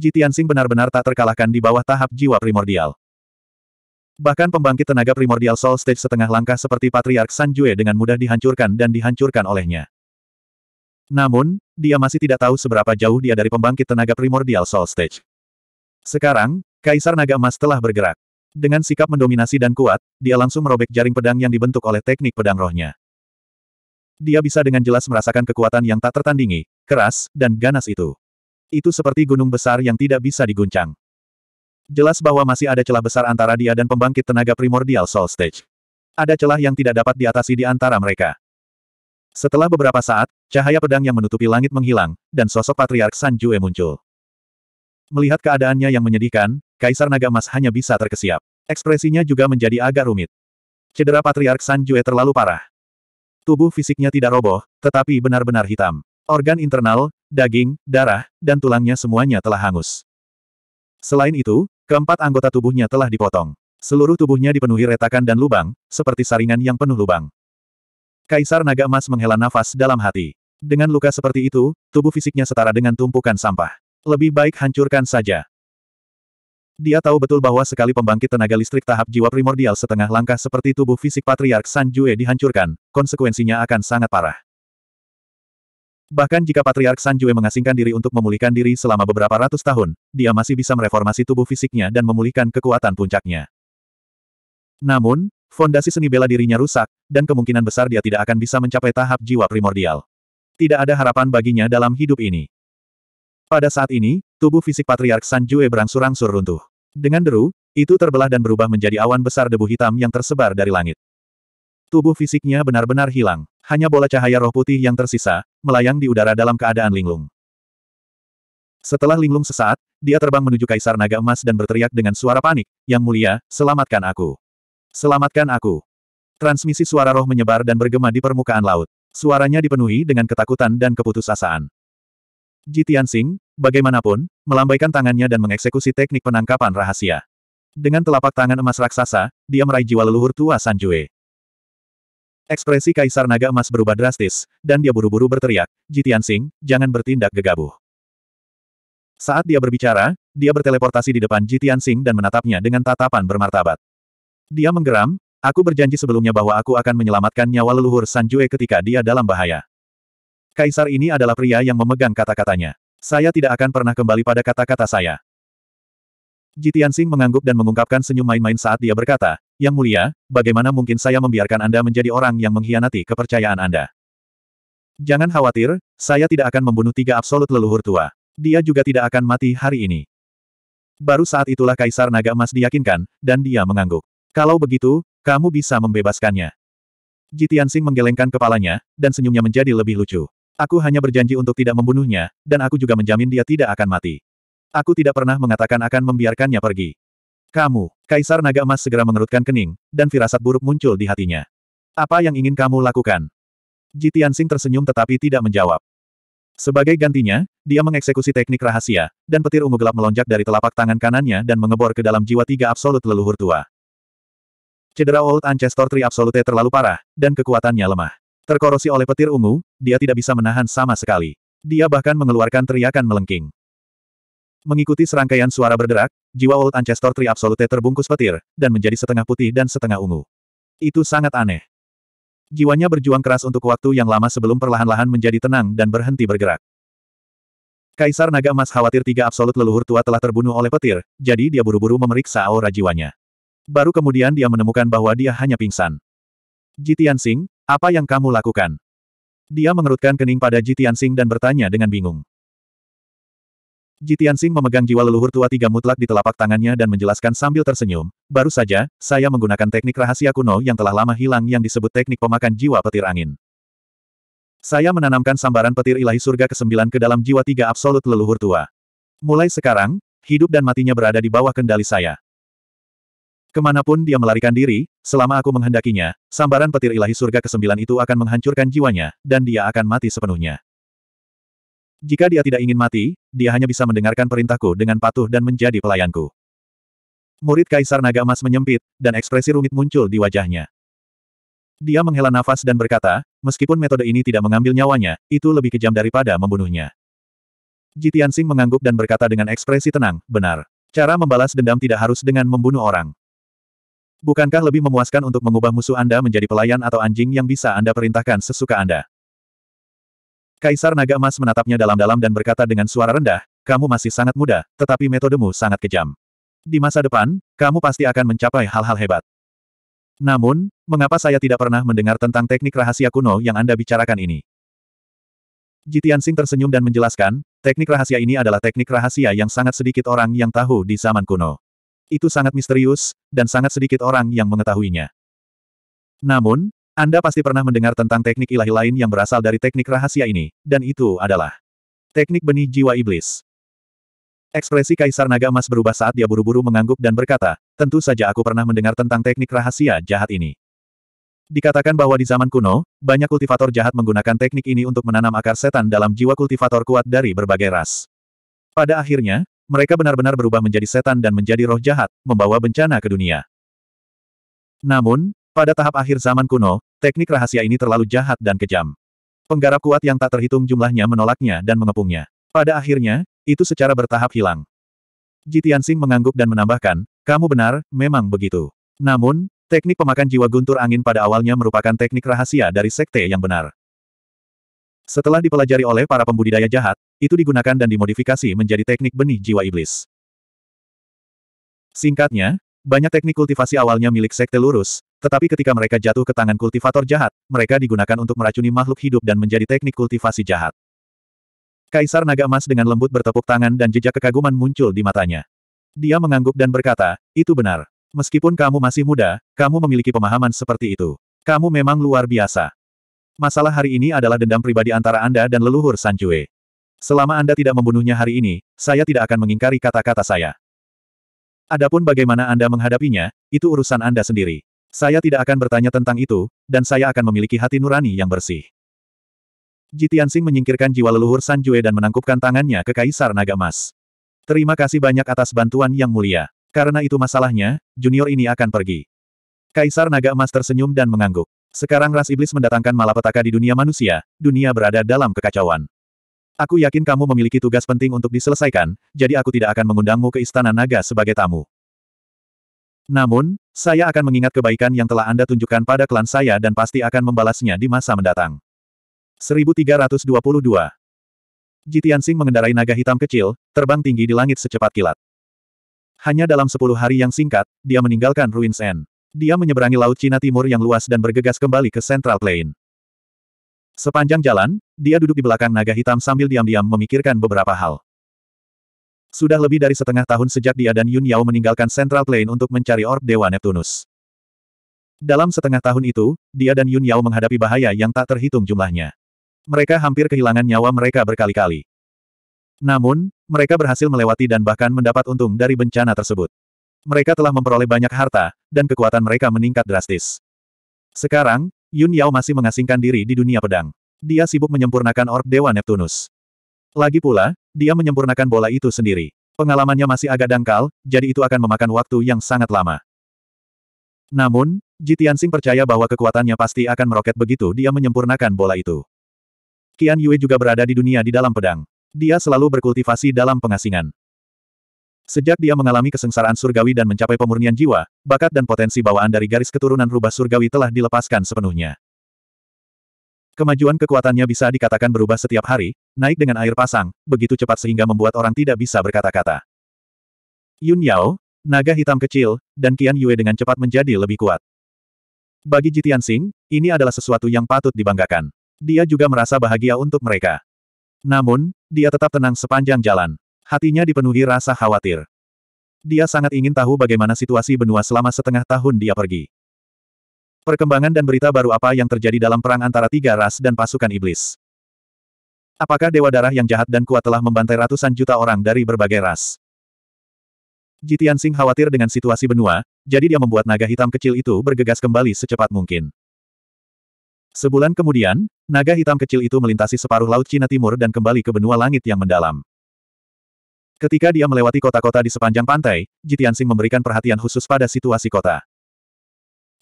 Ji Tianxing benar-benar tak terkalahkan di bawah tahap jiwa primordial. Bahkan pembangkit tenaga primordial Soul Stage setengah langkah seperti Patriark San Jue dengan mudah dihancurkan dan dihancurkan olehnya. Namun, dia masih tidak tahu seberapa jauh dia dari pembangkit tenaga primordial Soul Stage. Sekarang, Kaisar Naga Emas telah bergerak. Dengan sikap mendominasi dan kuat, dia langsung merobek jaring pedang yang dibentuk oleh teknik pedang rohnya. Dia bisa dengan jelas merasakan kekuatan yang tak tertandingi, keras, dan ganas itu. Itu seperti gunung besar yang tidak bisa diguncang. Jelas bahwa masih ada celah besar antara dia dan pembangkit tenaga primordial Soul Stage. Ada celah yang tidak dapat diatasi di antara mereka. Setelah beberapa saat, cahaya pedang yang menutupi langit menghilang, dan sosok Patriark San Jue muncul. Melihat keadaannya yang menyedihkan, Kaisar Naga Emas hanya bisa terkesiap. Ekspresinya juga menjadi agak rumit. Cedera Patriark San Jue terlalu parah. Tubuh fisiknya tidak roboh, tetapi benar-benar hitam. Organ internal, daging, darah, dan tulangnya semuanya telah hangus. Selain itu, keempat anggota tubuhnya telah dipotong. Seluruh tubuhnya dipenuhi retakan dan lubang, seperti saringan yang penuh lubang. Kaisar Naga Emas menghela nafas dalam hati. Dengan luka seperti itu, tubuh fisiknya setara dengan tumpukan sampah. Lebih baik hancurkan saja. Dia tahu betul bahwa sekali pembangkit tenaga listrik tahap jiwa primordial setengah langkah seperti tubuh fisik Patriark San Jue dihancurkan, konsekuensinya akan sangat parah. Bahkan jika Patriark Sanjue mengasingkan diri untuk memulihkan diri selama beberapa ratus tahun, dia masih bisa mereformasi tubuh fisiknya dan memulihkan kekuatan puncaknya. Namun, fondasi seni bela dirinya rusak, dan kemungkinan besar dia tidak akan bisa mencapai tahap jiwa primordial. Tidak ada harapan baginya dalam hidup ini. Pada saat ini, tubuh fisik Patriark Sanjue berangsur-angsur runtuh. Dengan deru, itu terbelah dan berubah menjadi awan besar debu hitam yang tersebar dari langit. Tubuh fisiknya benar-benar hilang. Hanya bola cahaya roh putih yang tersisa, melayang di udara dalam keadaan linglung. Setelah linglung sesaat, dia terbang menuju Kaisar Naga Emas dan berteriak dengan suara panik, Yang mulia, selamatkan aku. Selamatkan aku. Transmisi suara roh menyebar dan bergema di permukaan laut. Suaranya dipenuhi dengan ketakutan dan keputusasaan. Ji Singh, bagaimanapun, melambaikan tangannya dan mengeksekusi teknik penangkapan rahasia. Dengan telapak tangan emas raksasa, dia meraih jiwa leluhur tua Sanjue. Ekspresi Kaisar Naga Emas berubah drastis, dan dia buru-buru berteriak, Jitian Sing, jangan bertindak gegabah. Saat dia berbicara, dia berteleportasi di depan Jitian Sing dan menatapnya dengan tatapan bermartabat. Dia menggeram, aku berjanji sebelumnya bahwa aku akan menyelamatkan nyawa leluhur Sanjue ketika dia dalam bahaya. Kaisar ini adalah pria yang memegang kata-katanya. Saya tidak akan pernah kembali pada kata-kata saya. Jitian Sing mengangguk dan mengungkapkan senyum main-main saat dia berkata, yang mulia, bagaimana mungkin saya membiarkan Anda menjadi orang yang mengkhianati kepercayaan Anda? Jangan khawatir, saya tidak akan membunuh tiga absolut leluhur tua. Dia juga tidak akan mati hari ini. Baru saat itulah Kaisar Naga Emas diyakinkan, dan dia mengangguk. Kalau begitu, kamu bisa membebaskannya. Jitian Sing menggelengkan kepalanya, dan senyumnya menjadi lebih lucu. Aku hanya berjanji untuk tidak membunuhnya, dan aku juga menjamin dia tidak akan mati. Aku tidak pernah mengatakan akan membiarkannya pergi. Kamu, Kaisar Naga Emas segera mengerutkan kening, dan firasat buruk muncul di hatinya. Apa yang ingin kamu lakukan? Ji Tianxing tersenyum tetapi tidak menjawab. Sebagai gantinya, dia mengeksekusi teknik rahasia, dan petir ungu gelap melonjak dari telapak tangan kanannya dan mengebor ke dalam jiwa tiga absolut leluhur tua. Cedera Old Ancestor tri Absolute terlalu parah, dan kekuatannya lemah. Terkorosi oleh petir ungu, dia tidak bisa menahan sama sekali. Dia bahkan mengeluarkan teriakan melengking. Mengikuti serangkaian suara berderak, jiwa Old Ancestor Tri Absolute terbungkus petir, dan menjadi setengah putih dan setengah ungu. Itu sangat aneh. Jiwanya berjuang keras untuk waktu yang lama sebelum perlahan-lahan menjadi tenang dan berhenti bergerak. Kaisar Naga Emas khawatir tiga absolut leluhur tua telah terbunuh oleh petir, jadi dia buru-buru memeriksa aura jiwanya. Baru kemudian dia menemukan bahwa dia hanya pingsan. Jitian Sing, apa yang kamu lakukan? Dia mengerutkan kening pada Jitian Sing dan bertanya dengan bingung. Jitian Sing memegang jiwa leluhur tua tiga mutlak di telapak tangannya dan menjelaskan sambil tersenyum, baru saja, saya menggunakan teknik rahasia kuno yang telah lama hilang yang disebut teknik pemakan jiwa petir angin. Saya menanamkan sambaran petir ilahi surga ke-9 ke dalam jiwa tiga absolut leluhur tua. Mulai sekarang, hidup dan matinya berada di bawah kendali saya. Kemanapun dia melarikan diri, selama aku menghendakinya, sambaran petir ilahi surga ke-9 itu akan menghancurkan jiwanya, dan dia akan mati sepenuhnya. Jika dia tidak ingin mati, dia hanya bisa mendengarkan perintahku dengan patuh dan menjadi pelayanku. Murid Kaisar Naga Emas menyempit, dan ekspresi rumit muncul di wajahnya. Dia menghela nafas dan berkata, meskipun metode ini tidak mengambil nyawanya, itu lebih kejam daripada membunuhnya. Jitian Sing mengangguk dan berkata dengan ekspresi tenang, benar. Cara membalas dendam tidak harus dengan membunuh orang. Bukankah lebih memuaskan untuk mengubah musuh Anda menjadi pelayan atau anjing yang bisa Anda perintahkan sesuka Anda? Kaisar Naga Emas menatapnya dalam-dalam dan berkata dengan suara rendah, kamu masih sangat muda, tetapi metodemu sangat kejam. Di masa depan, kamu pasti akan mencapai hal-hal hebat. Namun, mengapa saya tidak pernah mendengar tentang teknik rahasia kuno yang Anda bicarakan ini? Jitian Sing tersenyum dan menjelaskan, teknik rahasia ini adalah teknik rahasia yang sangat sedikit orang yang tahu di zaman kuno. Itu sangat misterius, dan sangat sedikit orang yang mengetahuinya. Namun, anda pasti pernah mendengar tentang teknik ilahi lain yang berasal dari teknik rahasia ini, dan itu adalah teknik benih jiwa iblis. Ekspresi Kaisar Naga Emas berubah saat dia buru-buru mengangguk dan berkata, tentu saja aku pernah mendengar tentang teknik rahasia jahat ini. Dikatakan bahwa di zaman kuno, banyak kultivator jahat menggunakan teknik ini untuk menanam akar setan dalam jiwa kultivator kuat dari berbagai ras. Pada akhirnya, mereka benar-benar berubah menjadi setan dan menjadi roh jahat, membawa bencana ke dunia. Namun, pada tahap akhir zaman kuno, Teknik rahasia ini terlalu jahat dan kejam. Penggarap kuat yang tak terhitung jumlahnya menolaknya dan mengepungnya. Pada akhirnya, itu secara bertahap hilang. Jitian Sing mengangguk dan menambahkan, kamu benar, memang begitu. Namun, teknik pemakan jiwa guntur angin pada awalnya merupakan teknik rahasia dari sekte yang benar. Setelah dipelajari oleh para pembudidaya jahat, itu digunakan dan dimodifikasi menjadi teknik benih jiwa iblis. Singkatnya, banyak teknik kultivasi awalnya milik sekte lurus, tetapi ketika mereka jatuh ke tangan kultivator jahat, mereka digunakan untuk meracuni makhluk hidup dan menjadi teknik kultivasi jahat. Kaisar Naga Emas dengan lembut bertepuk tangan dan jejak kekaguman muncul di matanya. Dia mengangguk dan berkata, itu benar. Meskipun kamu masih muda, kamu memiliki pemahaman seperti itu. Kamu memang luar biasa. Masalah hari ini adalah dendam pribadi antara Anda dan leluhur Sanjue. Selama Anda tidak membunuhnya hari ini, saya tidak akan mengingkari kata-kata saya. Adapun bagaimana Anda menghadapinya, itu urusan Anda sendiri. Saya tidak akan bertanya tentang itu, dan saya akan memiliki hati nurani yang bersih. Jitiansing menyingkirkan jiwa leluhur San Sanjue dan menangkupkan tangannya ke Kaisar Naga Emas. Terima kasih banyak atas bantuan yang mulia. Karena itu masalahnya, junior ini akan pergi. Kaisar Naga Emas tersenyum dan mengangguk. Sekarang ras iblis mendatangkan malapetaka di dunia manusia, dunia berada dalam kekacauan. Aku yakin kamu memiliki tugas penting untuk diselesaikan, jadi aku tidak akan mengundangmu ke Istana Naga sebagai tamu. Namun, saya akan mengingat kebaikan yang telah Anda tunjukkan pada klan saya dan pasti akan membalasnya di masa mendatang. 1322 Jitian Sing mengendarai naga hitam kecil, terbang tinggi di langit secepat kilat. Hanya dalam sepuluh hari yang singkat, dia meninggalkan Ruins End. Dia menyeberangi Laut Cina Timur yang luas dan bergegas kembali ke Central Plain. Sepanjang jalan, dia duduk di belakang naga hitam sambil diam-diam memikirkan beberapa hal. Sudah lebih dari setengah tahun sejak dia dan Yun Yao meninggalkan Central Plain untuk mencari Orb Dewa Neptunus. Dalam setengah tahun itu, dia dan Yun Yao menghadapi bahaya yang tak terhitung jumlahnya. Mereka hampir kehilangan nyawa mereka berkali-kali. Namun, mereka berhasil melewati dan bahkan mendapat untung dari bencana tersebut. Mereka telah memperoleh banyak harta, dan kekuatan mereka meningkat drastis. Sekarang, Yun Yao masih mengasingkan diri di dunia pedang. Dia sibuk menyempurnakan orb Dewa Neptunus. Lagi pula, dia menyempurnakan bola itu sendiri. Pengalamannya masih agak dangkal, jadi itu akan memakan waktu yang sangat lama. Namun, Sing percaya bahwa kekuatannya pasti akan meroket begitu dia menyempurnakan bola itu. Qian Yue juga berada di dunia di dalam pedang. Dia selalu berkultivasi dalam pengasingan. Sejak dia mengalami kesengsaraan surgawi dan mencapai pemurnian jiwa, bakat dan potensi bawaan dari garis keturunan rubah surgawi telah dilepaskan sepenuhnya. Kemajuan kekuatannya bisa dikatakan berubah setiap hari, naik dengan air pasang, begitu cepat sehingga membuat orang tidak bisa berkata-kata. Yun Yao, naga hitam kecil, dan Qian Yue dengan cepat menjadi lebih kuat. Bagi Jitian Sing, ini adalah sesuatu yang patut dibanggakan. Dia juga merasa bahagia untuk mereka. Namun, dia tetap tenang sepanjang jalan. Hatinya dipenuhi rasa khawatir. Dia sangat ingin tahu bagaimana situasi benua selama setengah tahun dia pergi. Perkembangan dan berita baru apa yang terjadi dalam perang antara tiga ras dan pasukan iblis. Apakah Dewa Darah yang jahat dan kuat telah membantai ratusan juta orang dari berbagai ras? Jitian Singh khawatir dengan situasi benua, jadi dia membuat naga hitam kecil itu bergegas kembali secepat mungkin. Sebulan kemudian, naga hitam kecil itu melintasi separuh laut Cina Timur dan kembali ke benua langit yang mendalam. Ketika dia melewati kota-kota di sepanjang pantai, Jitiansing memberikan perhatian khusus pada situasi kota.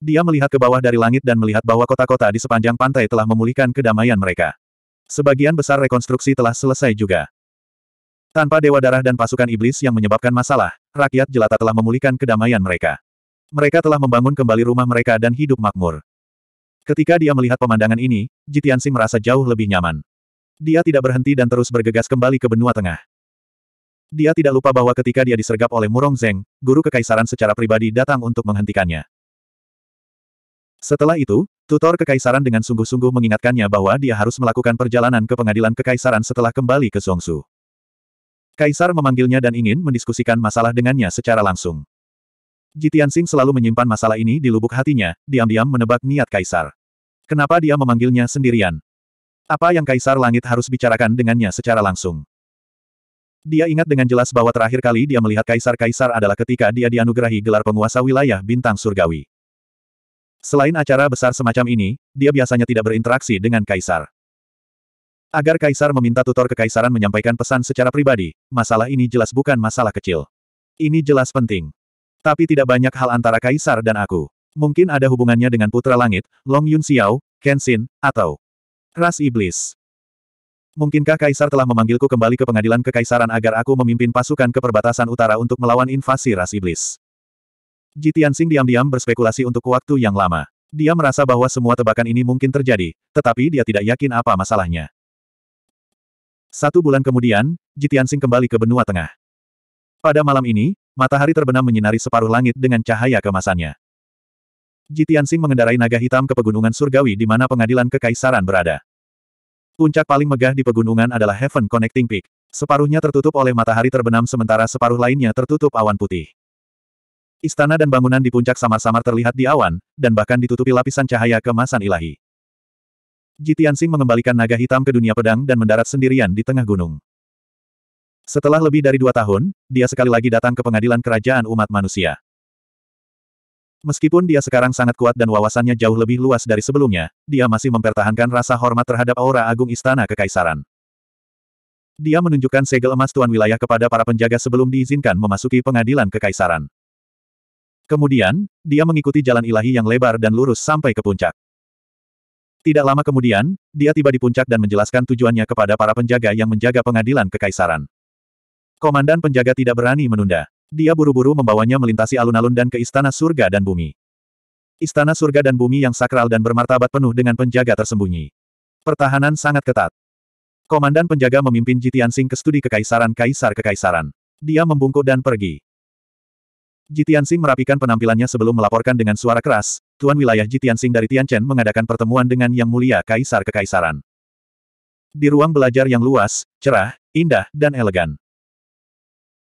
Dia melihat ke bawah dari langit dan melihat bahwa kota-kota di sepanjang pantai telah memulihkan kedamaian mereka. Sebagian besar rekonstruksi telah selesai juga. Tanpa Dewa Darah dan pasukan iblis yang menyebabkan masalah, rakyat jelata telah memulihkan kedamaian mereka. Mereka telah membangun kembali rumah mereka dan hidup makmur. Ketika dia melihat pemandangan ini, Jitiansi merasa jauh lebih nyaman. Dia tidak berhenti dan terus bergegas kembali ke benua tengah. Dia tidak lupa bahwa ketika dia disergap oleh Murong Zeng, guru kekaisaran secara pribadi datang untuk menghentikannya. Setelah itu, tutor kekaisaran dengan sungguh-sungguh mengingatkannya bahwa dia harus melakukan perjalanan ke pengadilan kekaisaran setelah kembali ke Songsu. Kaisar memanggilnya dan ingin mendiskusikan masalah dengannya secara langsung. Jitiansing selalu menyimpan masalah ini di lubuk hatinya, diam-diam menebak niat kaisar. Kenapa dia memanggilnya sendirian? Apa yang kaisar langit harus bicarakan dengannya secara langsung? Dia ingat dengan jelas bahwa terakhir kali dia melihat kaisar-kaisar adalah ketika dia dianugerahi gelar penguasa wilayah bintang surgawi. Selain acara besar semacam ini, dia biasanya tidak berinteraksi dengan kaisar. Agar kaisar meminta tutor kekaisaran menyampaikan pesan secara pribadi, masalah ini jelas bukan masalah kecil. Ini jelas penting. Tapi tidak banyak hal antara kaisar dan aku. Mungkin ada hubungannya dengan putra langit, Long Yun Xiao, Kenshin, atau ras iblis. Mungkinkah Kaisar telah memanggilku kembali ke pengadilan kekaisaran agar aku memimpin pasukan ke perbatasan utara untuk melawan invasi ras iblis? Ji Tianxing diam-diam berspekulasi untuk waktu yang lama. Dia merasa bahwa semua tebakan ini mungkin terjadi, tetapi dia tidak yakin apa masalahnya. Satu bulan kemudian, Ji Tianxing kembali ke benua tengah. Pada malam ini, matahari terbenam menyinari separuh langit dengan cahaya kemasannya. Ji Tianxing mengendarai naga hitam ke pegunungan surgawi di mana pengadilan kekaisaran berada. Puncak paling megah di pegunungan adalah Heaven Connecting Peak. Separuhnya tertutup oleh matahari terbenam sementara separuh lainnya tertutup awan putih. Istana dan bangunan di puncak samar-samar terlihat di awan, dan bahkan ditutupi lapisan cahaya kemasan ilahi. Jitiansing mengembalikan naga hitam ke dunia pedang dan mendarat sendirian di tengah gunung. Setelah lebih dari dua tahun, dia sekali lagi datang ke pengadilan kerajaan umat manusia. Meskipun dia sekarang sangat kuat dan wawasannya jauh lebih luas dari sebelumnya, dia masih mempertahankan rasa hormat terhadap aura agung istana kekaisaran. Dia menunjukkan segel emas tuan wilayah kepada para penjaga sebelum diizinkan memasuki pengadilan kekaisaran. Kemudian, dia mengikuti jalan ilahi yang lebar dan lurus sampai ke puncak. Tidak lama kemudian, dia tiba di puncak dan menjelaskan tujuannya kepada para penjaga yang menjaga pengadilan kekaisaran. Komandan penjaga tidak berani menunda. Dia buru-buru membawanya melintasi alun-alun dan ke istana surga dan bumi. Istana surga dan bumi yang sakral dan bermartabat penuh dengan penjaga tersembunyi. Pertahanan sangat ketat. Komandan penjaga memimpin Jitian Sing ke studi kekaisaran kaisar-kekaisaran. Dia membungkuk dan pergi. Jitian Sing merapikan penampilannya sebelum melaporkan dengan suara keras, Tuan Wilayah Jitian Sing dari Tianchen mengadakan pertemuan dengan Yang Mulia Kaisar-Kekaisaran. Di ruang belajar yang luas, cerah, indah, dan elegan.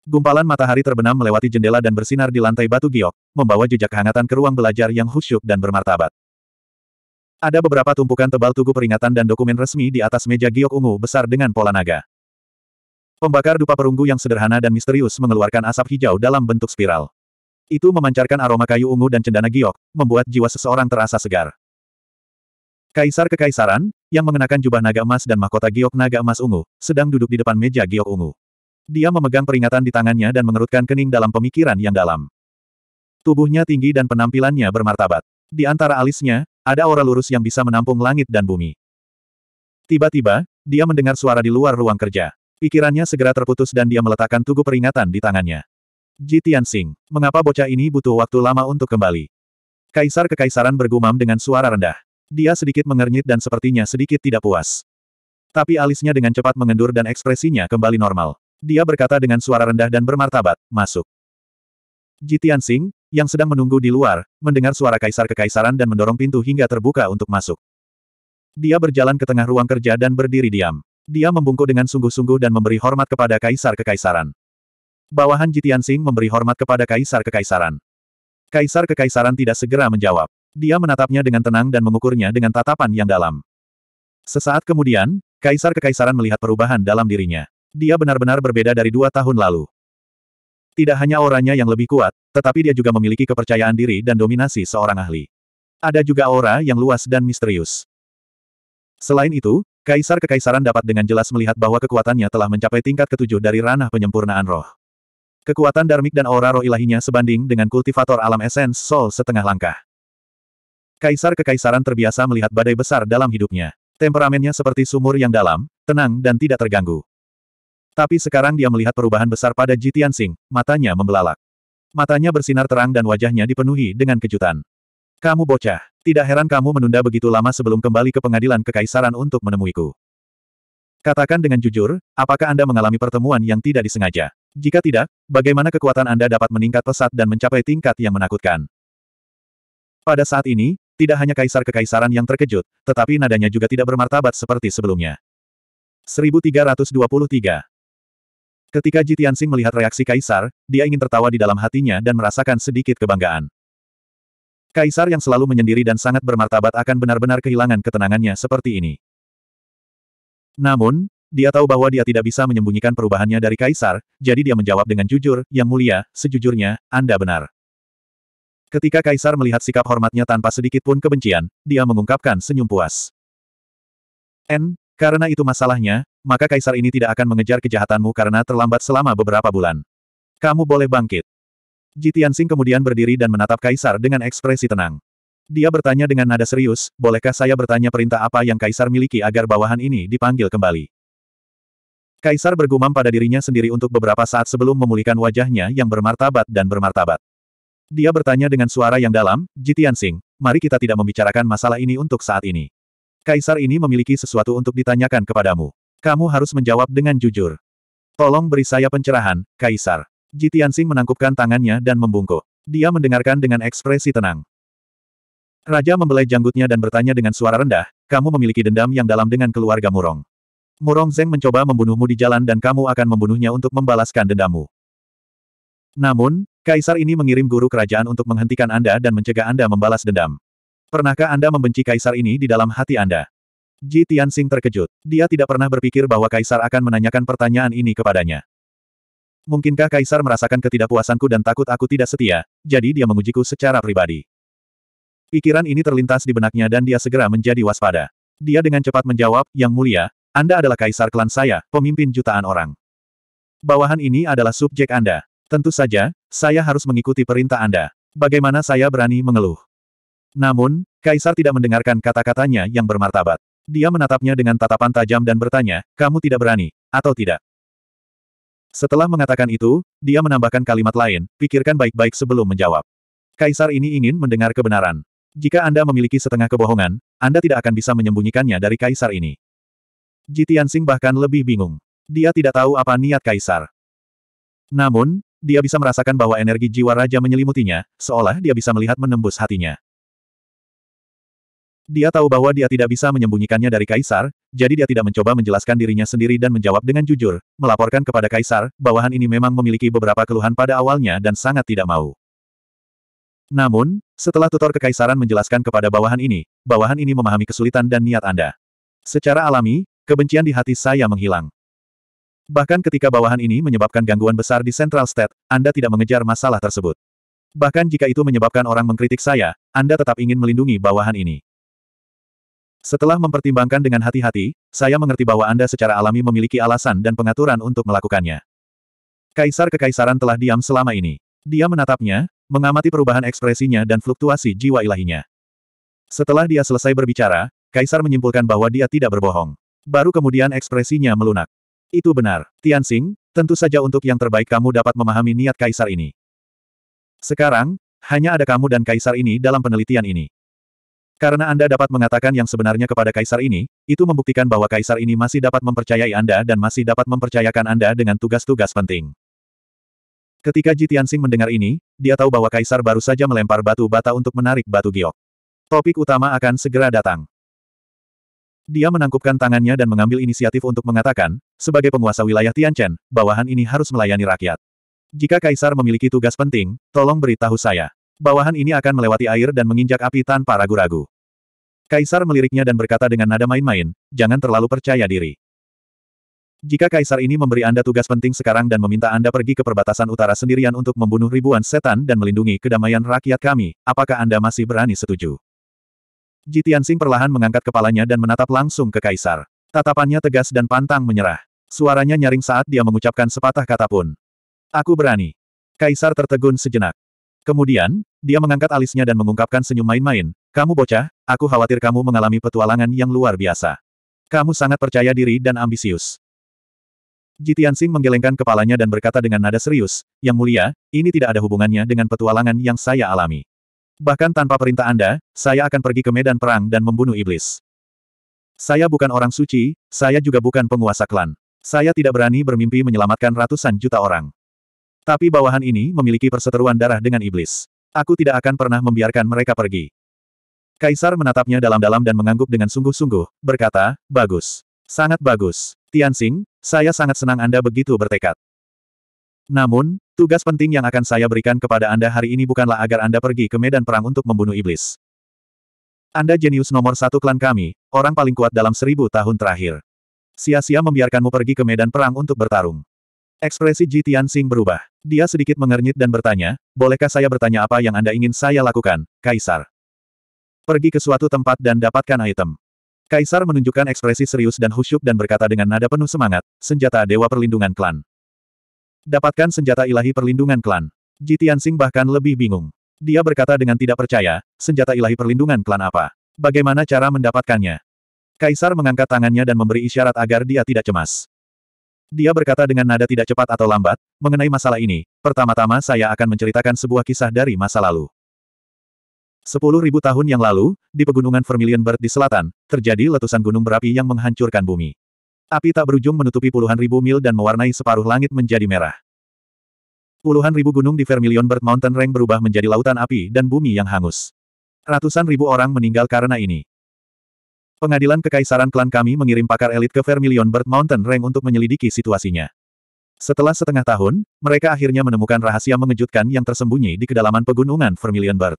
Gumpalan matahari terbenam melewati jendela dan bersinar di lantai batu giok, membawa jejak kehangatan ke ruang belajar yang khusyuk dan bermartabat. Ada beberapa tumpukan tebal tugu peringatan dan dokumen resmi di atas meja giok ungu besar dengan pola naga. Pembakar dupa perunggu yang sederhana dan misterius mengeluarkan asap hijau dalam bentuk spiral. Itu memancarkan aroma kayu ungu dan cendana giok, membuat jiwa seseorang terasa segar. Kaisar Kekaisaran, yang mengenakan jubah naga emas dan mahkota giok naga emas ungu, sedang duduk di depan meja giok ungu. Dia memegang peringatan di tangannya dan mengerutkan kening dalam pemikiran yang dalam. Tubuhnya tinggi dan penampilannya bermartabat. Di antara alisnya, ada aura lurus yang bisa menampung langit dan bumi. Tiba-tiba, dia mendengar suara di luar ruang kerja. Pikirannya segera terputus dan dia meletakkan tugu peringatan di tangannya. Ji Tianxing, mengapa bocah ini butuh waktu lama untuk kembali? Kaisar Kekaisaran bergumam dengan suara rendah. Dia sedikit mengernyit dan sepertinya sedikit tidak puas. Tapi alisnya dengan cepat mengendur dan ekspresinya kembali normal. Dia berkata dengan suara rendah dan bermartabat, masuk. Jitian Sing, yang sedang menunggu di luar, mendengar suara kaisar kekaisaran dan mendorong pintu hingga terbuka untuk masuk. Dia berjalan ke tengah ruang kerja dan berdiri diam. Dia membungkuk dengan sungguh-sungguh dan memberi hormat kepada kaisar kekaisaran. Bawahan Jitian Sing memberi hormat kepada kaisar kekaisaran. Kaisar kekaisaran tidak segera menjawab. Dia menatapnya dengan tenang dan mengukurnya dengan tatapan yang dalam. Sesaat kemudian, kaisar kekaisaran melihat perubahan dalam dirinya. Dia benar-benar berbeda dari dua tahun lalu. Tidak hanya auranya yang lebih kuat, tetapi dia juga memiliki kepercayaan diri dan dominasi seorang ahli. Ada juga aura yang luas dan misterius. Selain itu, Kaisar Kekaisaran dapat dengan jelas melihat bahwa kekuatannya telah mencapai tingkat ketujuh dari ranah penyempurnaan roh. Kekuatan darmik dan aura roh ilahinya sebanding dengan kultivator alam esens Sol setengah langkah. Kaisar Kekaisaran terbiasa melihat badai besar dalam hidupnya. Temperamennya seperti sumur yang dalam, tenang dan tidak terganggu. Tapi sekarang dia melihat perubahan besar pada Ji Tianxing, matanya membelalak. Matanya bersinar terang dan wajahnya dipenuhi dengan kejutan. Kamu bocah, tidak heran kamu menunda begitu lama sebelum kembali ke pengadilan kekaisaran untuk menemuiku. Katakan dengan jujur, apakah Anda mengalami pertemuan yang tidak disengaja? Jika tidak, bagaimana kekuatan Anda dapat meningkat pesat dan mencapai tingkat yang menakutkan? Pada saat ini, tidak hanya kaisar kekaisaran yang terkejut, tetapi nadanya juga tidak bermartabat seperti sebelumnya. 1323 Ketika Jitian Sing melihat reaksi Kaisar, dia ingin tertawa di dalam hatinya dan merasakan sedikit kebanggaan. Kaisar yang selalu menyendiri dan sangat bermartabat akan benar-benar kehilangan ketenangannya seperti ini. Namun, dia tahu bahwa dia tidak bisa menyembunyikan perubahannya dari Kaisar, jadi dia menjawab dengan jujur, Yang Mulia, sejujurnya, Anda benar. Ketika Kaisar melihat sikap hormatnya tanpa sedikit pun kebencian, dia mengungkapkan senyum puas. N, karena itu masalahnya, maka kaisar ini tidak akan mengejar kejahatanmu karena terlambat selama beberapa bulan. Kamu boleh bangkit. Jitiansing kemudian berdiri dan menatap kaisar dengan ekspresi tenang. Dia bertanya dengan nada serius, bolehkah saya bertanya perintah apa yang kaisar miliki agar bawahan ini dipanggil kembali? Kaisar bergumam pada dirinya sendiri untuk beberapa saat sebelum memulihkan wajahnya yang bermartabat dan bermartabat. Dia bertanya dengan suara yang dalam, Jitian Sing, mari kita tidak membicarakan masalah ini untuk saat ini. Kaisar ini memiliki sesuatu untuk ditanyakan kepadamu. Kamu harus menjawab dengan jujur. Tolong beri saya pencerahan, Kaisar. Jitiansing menangkupkan tangannya dan membungkuk. Dia mendengarkan dengan ekspresi tenang. Raja membelai janggutnya dan bertanya dengan suara rendah, kamu memiliki dendam yang dalam dengan keluarga Murong. Murong Zeng mencoba membunuhmu di jalan dan kamu akan membunuhnya untuk membalaskan dendammu. Namun, kaisar ini mengirim guru kerajaan untuk menghentikan Anda dan mencegah Anda membalas dendam. Pernahkah Anda membenci kaisar ini di dalam hati Anda? Ji Tianxing terkejut. Dia tidak pernah berpikir bahwa kaisar akan menanyakan pertanyaan ini kepadanya. Mungkinkah kaisar merasakan ketidakpuasanku dan takut aku tidak setia, jadi dia mengujiku secara pribadi. Pikiran ini terlintas di benaknya dan dia segera menjadi waspada. Dia dengan cepat menjawab, Yang mulia, Anda adalah kaisar klan saya, pemimpin jutaan orang. Bawahan ini adalah subjek Anda. Tentu saja, saya harus mengikuti perintah Anda. Bagaimana saya berani mengeluh? Namun, Kaisar tidak mendengarkan kata-katanya yang bermartabat. Dia menatapnya dengan tatapan tajam dan bertanya, kamu tidak berani, atau tidak? Setelah mengatakan itu, dia menambahkan kalimat lain, pikirkan baik-baik sebelum menjawab. Kaisar ini ingin mendengar kebenaran. Jika Anda memiliki setengah kebohongan, Anda tidak akan bisa menyembunyikannya dari Kaisar ini. Jitian bahkan lebih bingung. Dia tidak tahu apa niat Kaisar. Namun, dia bisa merasakan bahwa energi jiwa raja menyelimutinya, seolah dia bisa melihat menembus hatinya. Dia tahu bahwa dia tidak bisa menyembunyikannya dari Kaisar, jadi dia tidak mencoba menjelaskan dirinya sendiri dan menjawab dengan jujur, melaporkan kepada Kaisar, bawahan ini memang memiliki beberapa keluhan pada awalnya dan sangat tidak mau. Namun, setelah tutor kekaisaran menjelaskan kepada bawahan ini, bawahan ini memahami kesulitan dan niat Anda. Secara alami, kebencian di hati saya menghilang. Bahkan ketika bawahan ini menyebabkan gangguan besar di Central State, Anda tidak mengejar masalah tersebut. Bahkan jika itu menyebabkan orang mengkritik saya, Anda tetap ingin melindungi bawahan ini. Setelah mempertimbangkan dengan hati-hati, saya mengerti bahwa Anda secara alami memiliki alasan dan pengaturan untuk melakukannya. Kaisar Kekaisaran telah diam selama ini. Dia menatapnya, mengamati perubahan ekspresinya dan fluktuasi jiwa ilahinya. Setelah dia selesai berbicara, Kaisar menyimpulkan bahwa dia tidak berbohong. Baru kemudian ekspresinya melunak. Itu benar, Tianxing, tentu saja untuk yang terbaik kamu dapat memahami niat Kaisar ini. Sekarang, hanya ada kamu dan Kaisar ini dalam penelitian ini. Karena Anda dapat mengatakan yang sebenarnya kepada kaisar ini, itu membuktikan bahwa kaisar ini masih dapat mempercayai Anda dan masih dapat mempercayakan Anda dengan tugas-tugas penting. Ketika Ji mendengar ini, dia tahu bahwa kaisar baru saja melempar batu bata untuk menarik batu giok. Topik utama akan segera datang. Dia menangkupkan tangannya dan mengambil inisiatif untuk mengatakan, sebagai penguasa wilayah Tianchen, bawahan ini harus melayani rakyat. Jika kaisar memiliki tugas penting, tolong beritahu saya. Bawahan ini akan melewati air dan menginjak api tanpa ragu-ragu. Kaisar meliriknya dan berkata dengan nada main-main, jangan terlalu percaya diri. Jika kaisar ini memberi Anda tugas penting sekarang dan meminta Anda pergi ke perbatasan utara sendirian untuk membunuh ribuan setan dan melindungi kedamaian rakyat kami, apakah Anda masih berani setuju? Jitiansing perlahan mengangkat kepalanya dan menatap langsung ke kaisar. Tatapannya tegas dan pantang menyerah. Suaranya nyaring saat dia mengucapkan sepatah kata pun. Aku berani. Kaisar tertegun sejenak. Kemudian, dia mengangkat alisnya dan mengungkapkan senyum main-main, kamu bocah, aku khawatir kamu mengalami petualangan yang luar biasa. Kamu sangat percaya diri dan ambisius. Jitian Sing menggelengkan kepalanya dan berkata dengan nada serius, Yang mulia, ini tidak ada hubungannya dengan petualangan yang saya alami. Bahkan tanpa perintah Anda, saya akan pergi ke medan perang dan membunuh iblis. Saya bukan orang suci, saya juga bukan penguasa klan. Saya tidak berani bermimpi menyelamatkan ratusan juta orang. Tapi bawahan ini memiliki perseteruan darah dengan iblis. Aku tidak akan pernah membiarkan mereka pergi. Kaisar menatapnya dalam-dalam dan mengangguk dengan sungguh-sungguh, berkata, bagus. Sangat bagus. Tianxing, saya sangat senang Anda begitu bertekad. Namun, tugas penting yang akan saya berikan kepada Anda hari ini bukanlah agar Anda pergi ke medan perang untuk membunuh iblis. Anda jenius nomor satu klan kami, orang paling kuat dalam seribu tahun terakhir. Sia-sia membiarkanmu pergi ke medan perang untuk bertarung. Ekspresi Ji Tianxing berubah. Dia sedikit mengernyit dan bertanya, bolehkah saya bertanya apa yang Anda ingin saya lakukan, Kaisar? Pergi ke suatu tempat dan dapatkan item. Kaisar menunjukkan ekspresi serius dan khusyuk dan berkata dengan nada penuh semangat, senjata Dewa Perlindungan Klan. Dapatkan senjata ilahi perlindungan klan. Ji Tianxing bahkan lebih bingung. Dia berkata dengan tidak percaya, senjata ilahi perlindungan klan apa? Bagaimana cara mendapatkannya? Kaisar mengangkat tangannya dan memberi isyarat agar dia tidak cemas. Dia berkata dengan nada tidak cepat atau lambat, mengenai masalah ini, pertama-tama saya akan menceritakan sebuah kisah dari masa lalu. Sepuluh ribu tahun yang lalu, di pegunungan Vermilion Bird di selatan, terjadi letusan gunung berapi yang menghancurkan bumi. Api tak berujung menutupi puluhan ribu mil dan mewarnai separuh langit menjadi merah. Puluhan ribu gunung di Vermilion Bird Mountain Range berubah menjadi lautan api dan bumi yang hangus. Ratusan ribu orang meninggal karena ini. Pengadilan Kekaisaran Klan kami mengirim pakar elit ke Vermilion Bird Mountain Range untuk menyelidiki situasinya. Setelah setengah tahun, mereka akhirnya menemukan rahasia mengejutkan yang tersembunyi di kedalaman pegunungan Vermilion Bird.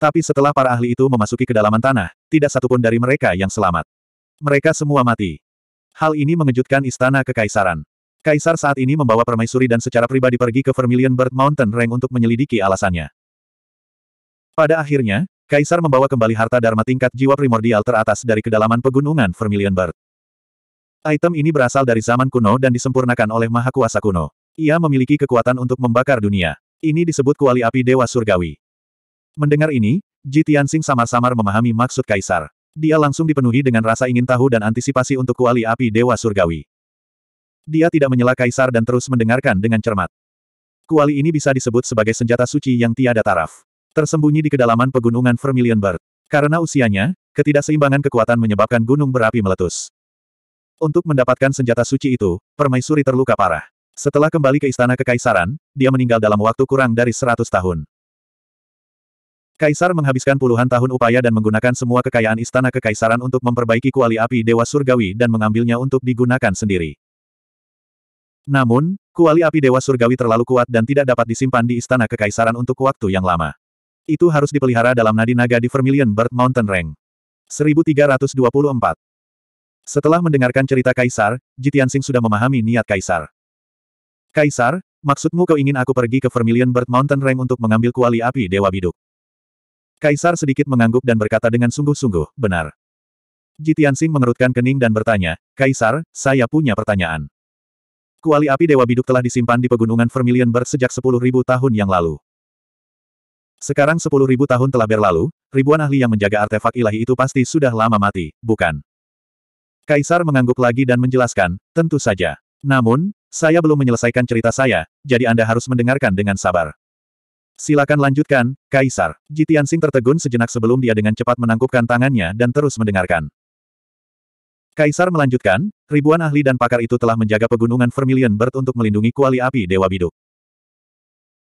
Tapi setelah para ahli itu memasuki kedalaman tanah, tidak satupun dari mereka yang selamat. Mereka semua mati. Hal ini mengejutkan istana kekaisaran. Kaisar saat ini membawa permaisuri dan secara pribadi pergi ke Vermilion Bird Mountain Rank untuk menyelidiki alasannya. Pada akhirnya, Kaisar membawa kembali harta Dharma tingkat jiwa primordial teratas dari kedalaman pegunungan Vermilion Bird. Item ini berasal dari zaman kuno dan disempurnakan oleh mahakuasa kuno. Ia memiliki kekuatan untuk membakar dunia. Ini disebut kuali api Dewa Surgawi. Mendengar ini, Ji Tianxing samar-samar memahami maksud Kaisar. Dia langsung dipenuhi dengan rasa ingin tahu dan antisipasi untuk kuali api Dewa Surgawi. Dia tidak menyela Kaisar dan terus mendengarkan dengan cermat. Kuali ini bisa disebut sebagai senjata suci yang tiada taraf. Tersembunyi di kedalaman pegunungan Vermilion Bird. Karena usianya, ketidakseimbangan kekuatan menyebabkan gunung berapi meletus. Untuk mendapatkan senjata suci itu, permaisuri terluka parah. Setelah kembali ke istana kekaisaran, dia meninggal dalam waktu kurang dari 100 tahun. Kaisar menghabiskan puluhan tahun upaya dan menggunakan semua kekayaan istana kekaisaran untuk memperbaiki kuali api Dewa Surgawi dan mengambilnya untuk digunakan sendiri. Namun, kuali api Dewa Surgawi terlalu kuat dan tidak dapat disimpan di istana kekaisaran untuk waktu yang lama. Itu harus dipelihara dalam nadi naga di Vermilion Bird Mountain Range. 1324 Setelah mendengarkan cerita Kaisar, Jitian Jitiansing sudah memahami niat Kaisar. Kaisar, maksudmu kau ingin aku pergi ke Vermilion Bird Mountain Range untuk mengambil kuali api Dewa Biduk? Kaisar sedikit mengangguk dan berkata dengan sungguh-sungguh, benar. Jitiansing mengerutkan kening dan bertanya, Kaisar, saya punya pertanyaan. Kuali api Dewa Biduk telah disimpan di pegunungan Vermilion Bird sejak 10.000 tahun yang lalu. Sekarang 10.000 tahun telah berlalu, ribuan ahli yang menjaga artefak ilahi itu pasti sudah lama mati, bukan? Kaisar mengangguk lagi dan menjelaskan, tentu saja. Namun, saya belum menyelesaikan cerita saya, jadi Anda harus mendengarkan dengan sabar. Silakan lanjutkan, Kaisar. Jitian Sing tertegun sejenak sebelum dia dengan cepat menangkupkan tangannya dan terus mendengarkan. Kaisar melanjutkan, ribuan ahli dan pakar itu telah menjaga pegunungan Vermilion Bird untuk melindungi kuali api Dewa Biduk.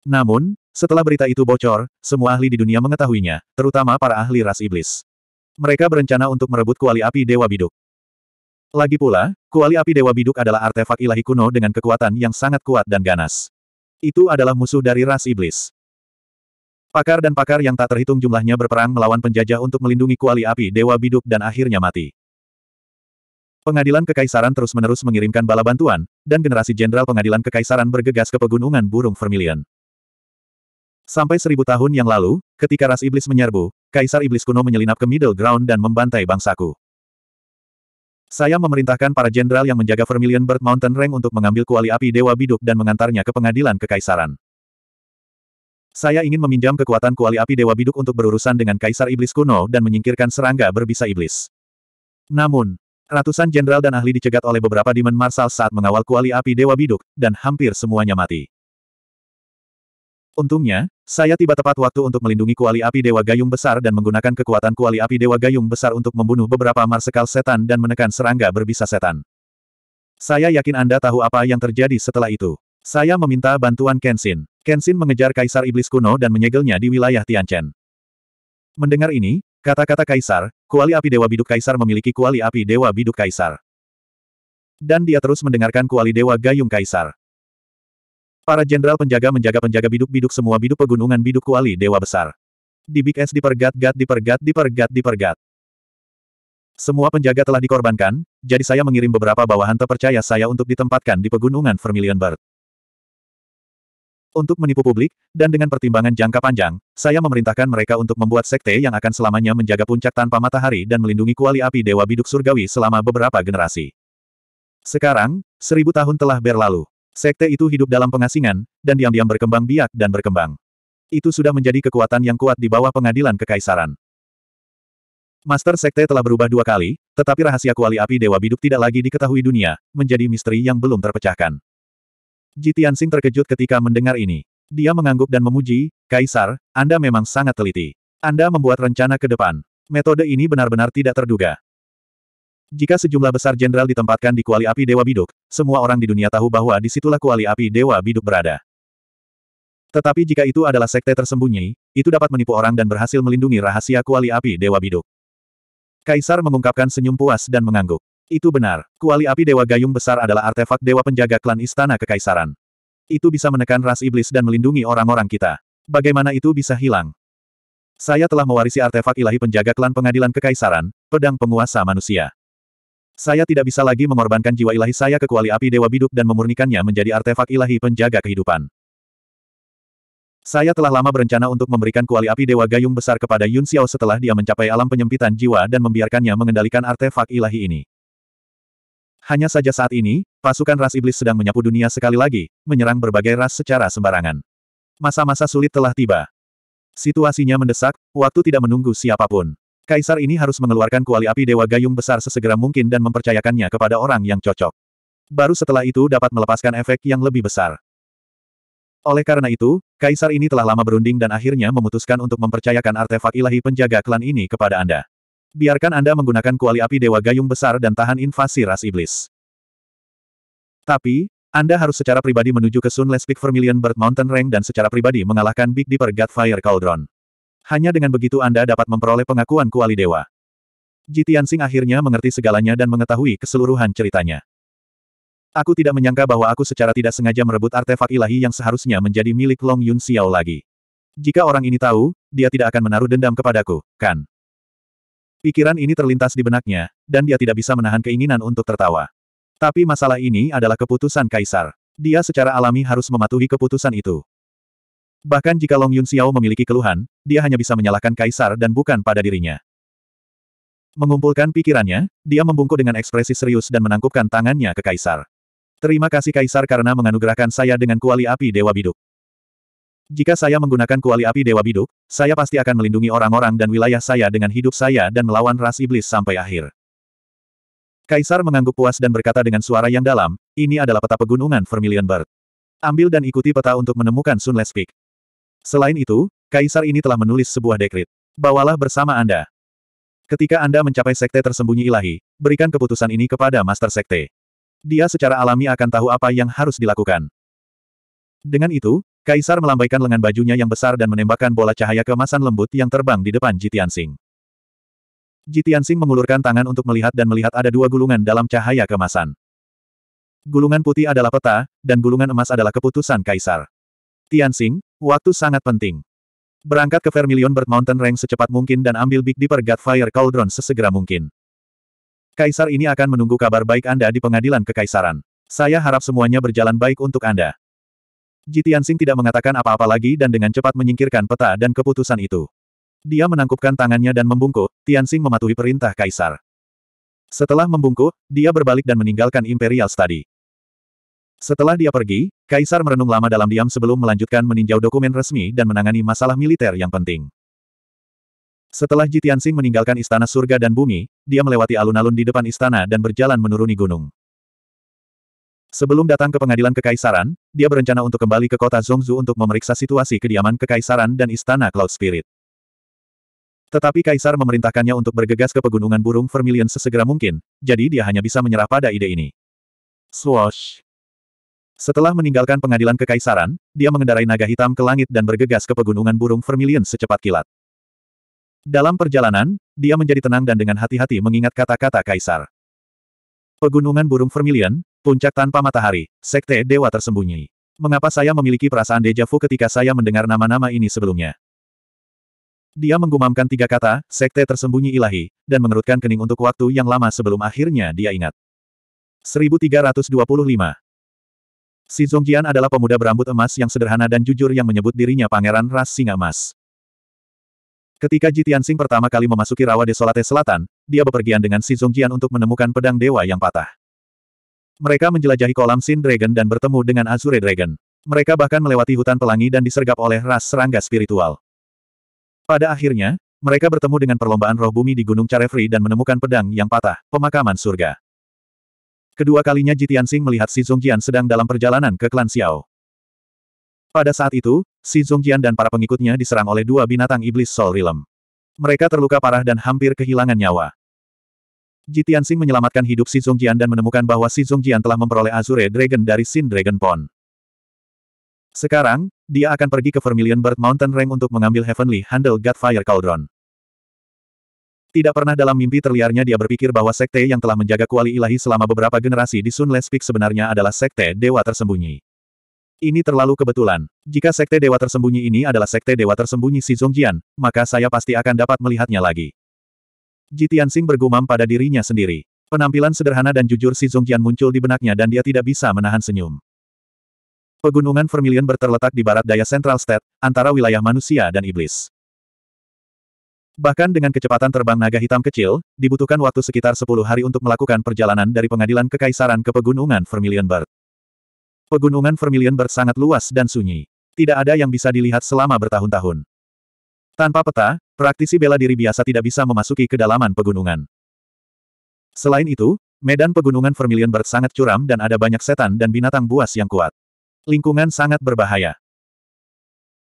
Namun, setelah berita itu bocor, semua ahli di dunia mengetahuinya, terutama para ahli ras iblis. Mereka berencana untuk merebut kuali api Dewa Biduk. Lagi pula, kuali api Dewa Biduk adalah artefak ilahi kuno dengan kekuatan yang sangat kuat dan ganas. Itu adalah musuh dari ras iblis. Pakar dan pakar yang tak terhitung jumlahnya berperang melawan penjajah untuk melindungi kuali api Dewa Biduk dan akhirnya mati. Pengadilan Kekaisaran terus-menerus mengirimkan bala bantuan, dan generasi jenderal pengadilan Kekaisaran bergegas ke pegunungan burung Vermilion. Sampai seribu tahun yang lalu, ketika ras iblis menyerbu, Kaisar Iblis kuno menyelinap ke middle ground dan membantai bangsaku. Saya memerintahkan para jenderal yang menjaga Vermilion Bird Mountain Rank untuk mengambil kuali api Dewa Biduk dan mengantarnya ke pengadilan kekaisaran. Saya ingin meminjam kekuatan kuali api Dewa Biduk untuk berurusan dengan Kaisar Iblis kuno dan menyingkirkan serangga berbisa iblis. Namun, ratusan jenderal dan ahli dicegat oleh beberapa Demon marsal saat mengawal kuali api Dewa Biduk, dan hampir semuanya mati. Untungnya, saya tiba tepat waktu untuk melindungi kuali api Dewa Gayung Besar dan menggunakan kekuatan kuali api Dewa Gayung Besar untuk membunuh beberapa marsekal setan dan menekan serangga berbisa setan. Saya yakin Anda tahu apa yang terjadi setelah itu. Saya meminta bantuan Kenshin. Kenshin mengejar Kaisar Iblis kuno dan menyegelnya di wilayah Tianchen. Mendengar ini, kata-kata Kaisar, kuali api Dewa Biduk Kaisar memiliki kuali api Dewa Biduk Kaisar. Dan dia terus mendengarkan kuali Dewa Gayung Kaisar. Para jenderal penjaga menjaga penjaga biduk-biduk semua biduk pegunungan biduk kuali Dewa Besar. Di Big S dipergat-gat dipergat dipergat dipergat. Semua penjaga telah dikorbankan, jadi saya mengirim beberapa bawahan terpercaya saya untuk ditempatkan di pegunungan Vermilion Bird. Untuk menipu publik, dan dengan pertimbangan jangka panjang, saya memerintahkan mereka untuk membuat sekte yang akan selamanya menjaga puncak tanpa matahari dan melindungi kuali api Dewa Biduk Surgawi selama beberapa generasi. Sekarang, seribu tahun telah berlalu. Sekte itu hidup dalam pengasingan, dan diam-diam berkembang biak dan berkembang. Itu sudah menjadi kekuatan yang kuat di bawah pengadilan kekaisaran. Master Sekte telah berubah dua kali, tetapi rahasia kuali api Dewa Biduk tidak lagi diketahui dunia, menjadi misteri yang belum terpecahkan. Ji Tianxing terkejut ketika mendengar ini. Dia mengangguk dan memuji, Kaisar, Anda memang sangat teliti. Anda membuat rencana ke depan. Metode ini benar-benar tidak terduga. Jika sejumlah besar jenderal ditempatkan di kuali api Dewa Biduk, semua orang di dunia tahu bahwa disitulah kuali api Dewa Biduk berada. Tetapi jika itu adalah sekte tersembunyi, itu dapat menipu orang dan berhasil melindungi rahasia kuali api Dewa Biduk. Kaisar mengungkapkan senyum puas dan mengangguk. Itu benar, kuali api Dewa Gayung Besar adalah artefak Dewa Penjaga Klan Istana Kekaisaran. Itu bisa menekan ras iblis dan melindungi orang-orang kita. Bagaimana itu bisa hilang? Saya telah mewarisi artefak ilahi penjaga klan pengadilan kekaisaran, pedang penguasa manusia. Saya tidak bisa lagi mengorbankan jiwa ilahi saya ke kuali api Dewa Biduk dan memurnikannya menjadi artefak ilahi penjaga kehidupan. Saya telah lama berencana untuk memberikan kuali api Dewa Gayung Besar kepada Yun Xiao setelah dia mencapai alam penyempitan jiwa dan membiarkannya mengendalikan artefak ilahi ini. Hanya saja saat ini, pasukan ras iblis sedang menyapu dunia sekali lagi, menyerang berbagai ras secara sembarangan. Masa-masa sulit telah tiba. Situasinya mendesak, waktu tidak menunggu siapapun. Kaisar ini harus mengeluarkan kuali api Dewa Gayung besar sesegera mungkin dan mempercayakannya kepada orang yang cocok. Baru setelah itu dapat melepaskan efek yang lebih besar. Oleh karena itu, Kaisar ini telah lama berunding dan akhirnya memutuskan untuk mempercayakan artefak ilahi penjaga klan ini kepada Anda. Biarkan Anda menggunakan kuali api Dewa Gayung Besar dan tahan invasi ras iblis. Tapi, Anda harus secara pribadi menuju ke Sunless Peak Vermilion Bird Mountain Rank dan secara pribadi mengalahkan Big Dipper Godfire Cauldron. Hanya dengan begitu Anda dapat memperoleh pengakuan kuali dewa. Jitian Singh akhirnya mengerti segalanya dan mengetahui keseluruhan ceritanya. Aku tidak menyangka bahwa aku secara tidak sengaja merebut artefak ilahi yang seharusnya menjadi milik Long Yun Xiao lagi. Jika orang ini tahu, dia tidak akan menaruh dendam kepadaku, kan? Pikiran ini terlintas di benaknya, dan dia tidak bisa menahan keinginan untuk tertawa. Tapi masalah ini adalah keputusan kaisar. Dia secara alami harus mematuhi keputusan itu. Bahkan jika Long Yun Xiao memiliki keluhan, dia hanya bisa menyalahkan kaisar dan bukan pada dirinya. Mengumpulkan pikirannya, dia membungkuk dengan ekspresi serius dan menangkupkan tangannya ke kaisar. Terima kasih kaisar karena menganugerahkan saya dengan kuali api Dewa Biduk. Jika saya menggunakan kuali api Dewa Biduk, saya pasti akan melindungi orang-orang dan wilayah saya dengan hidup saya dan melawan ras iblis sampai akhir. Kaisar mengangguk puas dan berkata dengan suara yang dalam, ini adalah peta pegunungan Vermilion Bird. Ambil dan ikuti peta untuk menemukan Sunless Peak. Selain itu, Kaisar ini telah menulis sebuah dekrit. Bawalah bersama Anda. Ketika Anda mencapai sekte tersembunyi ilahi, berikan keputusan ini kepada Master Sekte. Dia secara alami akan tahu apa yang harus dilakukan. Dengan itu, Kaisar melambaikan lengan bajunya yang besar dan menembakkan bola cahaya kemasan lembut yang terbang di depan Jitian Sing. Jitian Sing mengulurkan tangan untuk melihat dan melihat ada dua gulungan dalam cahaya kemasan. Gulungan putih adalah peta, dan gulungan emas adalah keputusan kaisar. Tian Sing, waktu sangat penting. Berangkat ke Vermilion Bird Mountain Range secepat mungkin dan ambil Big Dipper Godfire Cauldron sesegera mungkin. Kaisar ini akan menunggu kabar baik Anda di pengadilan kekaisaran. Saya harap semuanya berjalan baik untuk Anda. Jitiansing tidak mengatakan apa-apa lagi dan dengan cepat menyingkirkan peta dan keputusan itu. Dia menangkupkan tangannya dan membungkuk, Tianxing mematuhi perintah kaisar. Setelah membungkuk, dia berbalik dan meninggalkan Imperial Study. Setelah dia pergi, kaisar merenung lama dalam diam sebelum melanjutkan meninjau dokumen resmi dan menangani masalah militer yang penting. Setelah Jitiansing meninggalkan istana surga dan bumi, dia melewati alun-alun di depan istana dan berjalan menuruni gunung. Sebelum datang ke pengadilan kekaisaran, dia berencana untuk kembali ke kota Zhongzhu untuk memeriksa situasi kediaman kekaisaran dan istana Cloud Spirit. Tetapi kaisar memerintahkannya untuk bergegas ke pegunungan burung Vermilion sesegera mungkin, jadi dia hanya bisa menyerah pada ide ini. Swoosh! Setelah meninggalkan pengadilan kekaisaran, dia mengendarai naga hitam ke langit dan bergegas ke pegunungan burung Vermilion secepat kilat. Dalam perjalanan, dia menjadi tenang dan dengan hati-hati mengingat kata-kata kaisar. Pegunungan burung Vermilion, Puncak tanpa matahari, Sekte Dewa tersembunyi. Mengapa saya memiliki perasaan deja ketika saya mendengar nama-nama ini sebelumnya? Dia menggumamkan tiga kata, Sekte tersembunyi ilahi, dan mengerutkan kening untuk waktu yang lama sebelum akhirnya dia ingat. 1325 Si Zongjian adalah pemuda berambut emas yang sederhana dan jujur yang menyebut dirinya pangeran ras singa emas. Ketika Ji Tianxing pertama kali memasuki rawa desolate selatan, dia bepergian dengan Si Zongjian untuk menemukan pedang dewa yang patah. Mereka menjelajahi kolam Sin Dragon dan bertemu dengan Azure Dragon. Mereka bahkan melewati hutan pelangi dan disergap oleh ras serangga spiritual. Pada akhirnya, mereka bertemu dengan perlombaan roh bumi di Gunung Carefree dan menemukan pedang yang patah, pemakaman surga. Kedua kalinya Jitian Sing melihat Si Zongjian sedang dalam perjalanan ke klan Xiao. Pada saat itu, Si Zongjian dan para pengikutnya diserang oleh dua binatang iblis Sol Rilem. Mereka terluka parah dan hampir kehilangan nyawa. Ji Tianxing menyelamatkan hidup Si Zongjian dan menemukan bahwa Si Zongjian telah memperoleh Azure Dragon dari Sin Dragon Pond. Sekarang, dia akan pergi ke Vermilion Bird Mountain Range untuk mengambil Heavenly Handle Godfire Cauldron. Tidak pernah dalam mimpi terliarnya dia berpikir bahwa sekte yang telah menjaga kuali ilahi selama beberapa generasi di Sunless Peak sebenarnya adalah sekte dewa tersembunyi. Ini terlalu kebetulan. Jika sekte dewa tersembunyi ini adalah sekte dewa tersembunyi Si Zongjian, maka saya pasti akan dapat melihatnya lagi. Jitian Tianxing bergumam pada dirinya sendiri. Penampilan sederhana dan jujur si Zongjian muncul di benaknya dan dia tidak bisa menahan senyum. Pegunungan Vermilion berterletak di barat daya Central State, antara wilayah manusia dan iblis. Bahkan dengan kecepatan terbang naga hitam kecil, dibutuhkan waktu sekitar 10 hari untuk melakukan perjalanan dari pengadilan kekaisaran ke Pegunungan Vermilion Bird. Pegunungan Vermilion Bird sangat luas dan sunyi. Tidak ada yang bisa dilihat selama bertahun-tahun. Tanpa peta, Praktisi bela diri biasa tidak bisa memasuki kedalaman pegunungan. Selain itu, medan pegunungan Vermilion Bird sangat curam dan ada banyak setan dan binatang buas yang kuat. Lingkungan sangat berbahaya.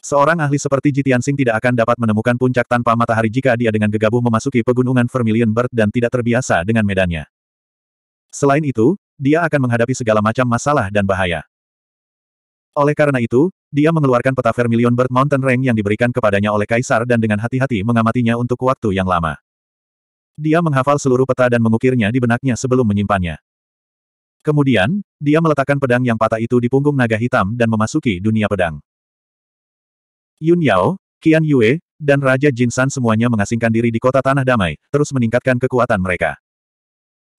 Seorang ahli seperti Jitian Sing tidak akan dapat menemukan puncak tanpa matahari jika dia dengan gegabah memasuki pegunungan Vermilion Bird dan tidak terbiasa dengan medannya. Selain itu, dia akan menghadapi segala macam masalah dan bahaya. Oleh karena itu, dia mengeluarkan peta Vermilion Bird Mountain Range yang diberikan kepadanya oleh Kaisar dan dengan hati-hati mengamatinya untuk waktu yang lama. Dia menghafal seluruh peta dan mengukirnya di benaknya sebelum menyimpannya. Kemudian, dia meletakkan pedang yang patah itu di punggung naga hitam dan memasuki dunia pedang. Yun Yao, Qian Yue, dan Raja Jin San semuanya mengasingkan diri di kota Tanah Damai, terus meningkatkan kekuatan mereka.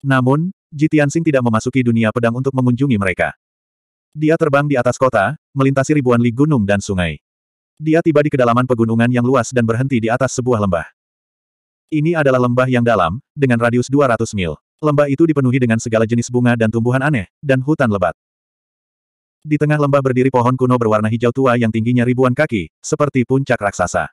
Namun, Tianxing tidak memasuki dunia pedang untuk mengunjungi mereka. Dia terbang di atas kota, melintasi ribuan li gunung dan sungai. Dia tiba di kedalaman pegunungan yang luas dan berhenti di atas sebuah lembah. Ini adalah lembah yang dalam, dengan radius 200 mil. Lembah itu dipenuhi dengan segala jenis bunga dan tumbuhan aneh, dan hutan lebat. Di tengah lembah berdiri pohon kuno berwarna hijau tua yang tingginya ribuan kaki, seperti puncak raksasa.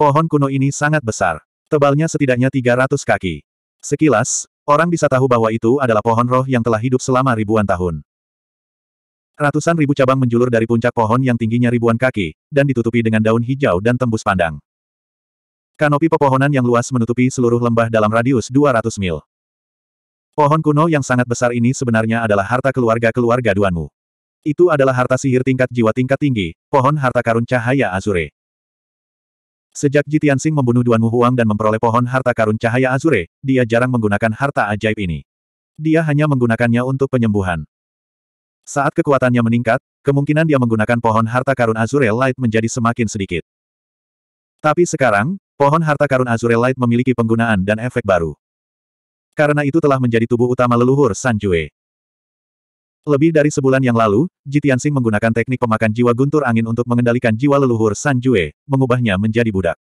Pohon kuno ini sangat besar. Tebalnya setidaknya 300 kaki. Sekilas, orang bisa tahu bahwa itu adalah pohon roh yang telah hidup selama ribuan tahun. Ratusan ribu cabang menjulur dari puncak pohon yang tingginya ribuan kaki, dan ditutupi dengan daun hijau dan tembus pandang. Kanopi pepohonan yang luas menutupi seluruh lembah dalam radius 200 mil. Pohon kuno yang sangat besar ini sebenarnya adalah harta keluarga-keluarga Duanmu. Itu adalah harta sihir tingkat jiwa tingkat tinggi, pohon harta karun cahaya azure. Sejak Jitian Sing membunuh Duan Huang dan memperoleh pohon harta karun cahaya azure, dia jarang menggunakan harta ajaib ini. Dia hanya menggunakannya untuk penyembuhan. Saat kekuatannya meningkat, kemungkinan dia menggunakan pohon harta karun Azure Light menjadi semakin sedikit. Tapi sekarang, pohon harta karun Azure Light memiliki penggunaan dan efek baru. Karena itu telah menjadi tubuh utama leluhur San Jue. Lebih dari sebulan yang lalu, Jitiansing menggunakan teknik pemakan jiwa guntur angin untuk mengendalikan jiwa leluhur San Jue, mengubahnya menjadi budak.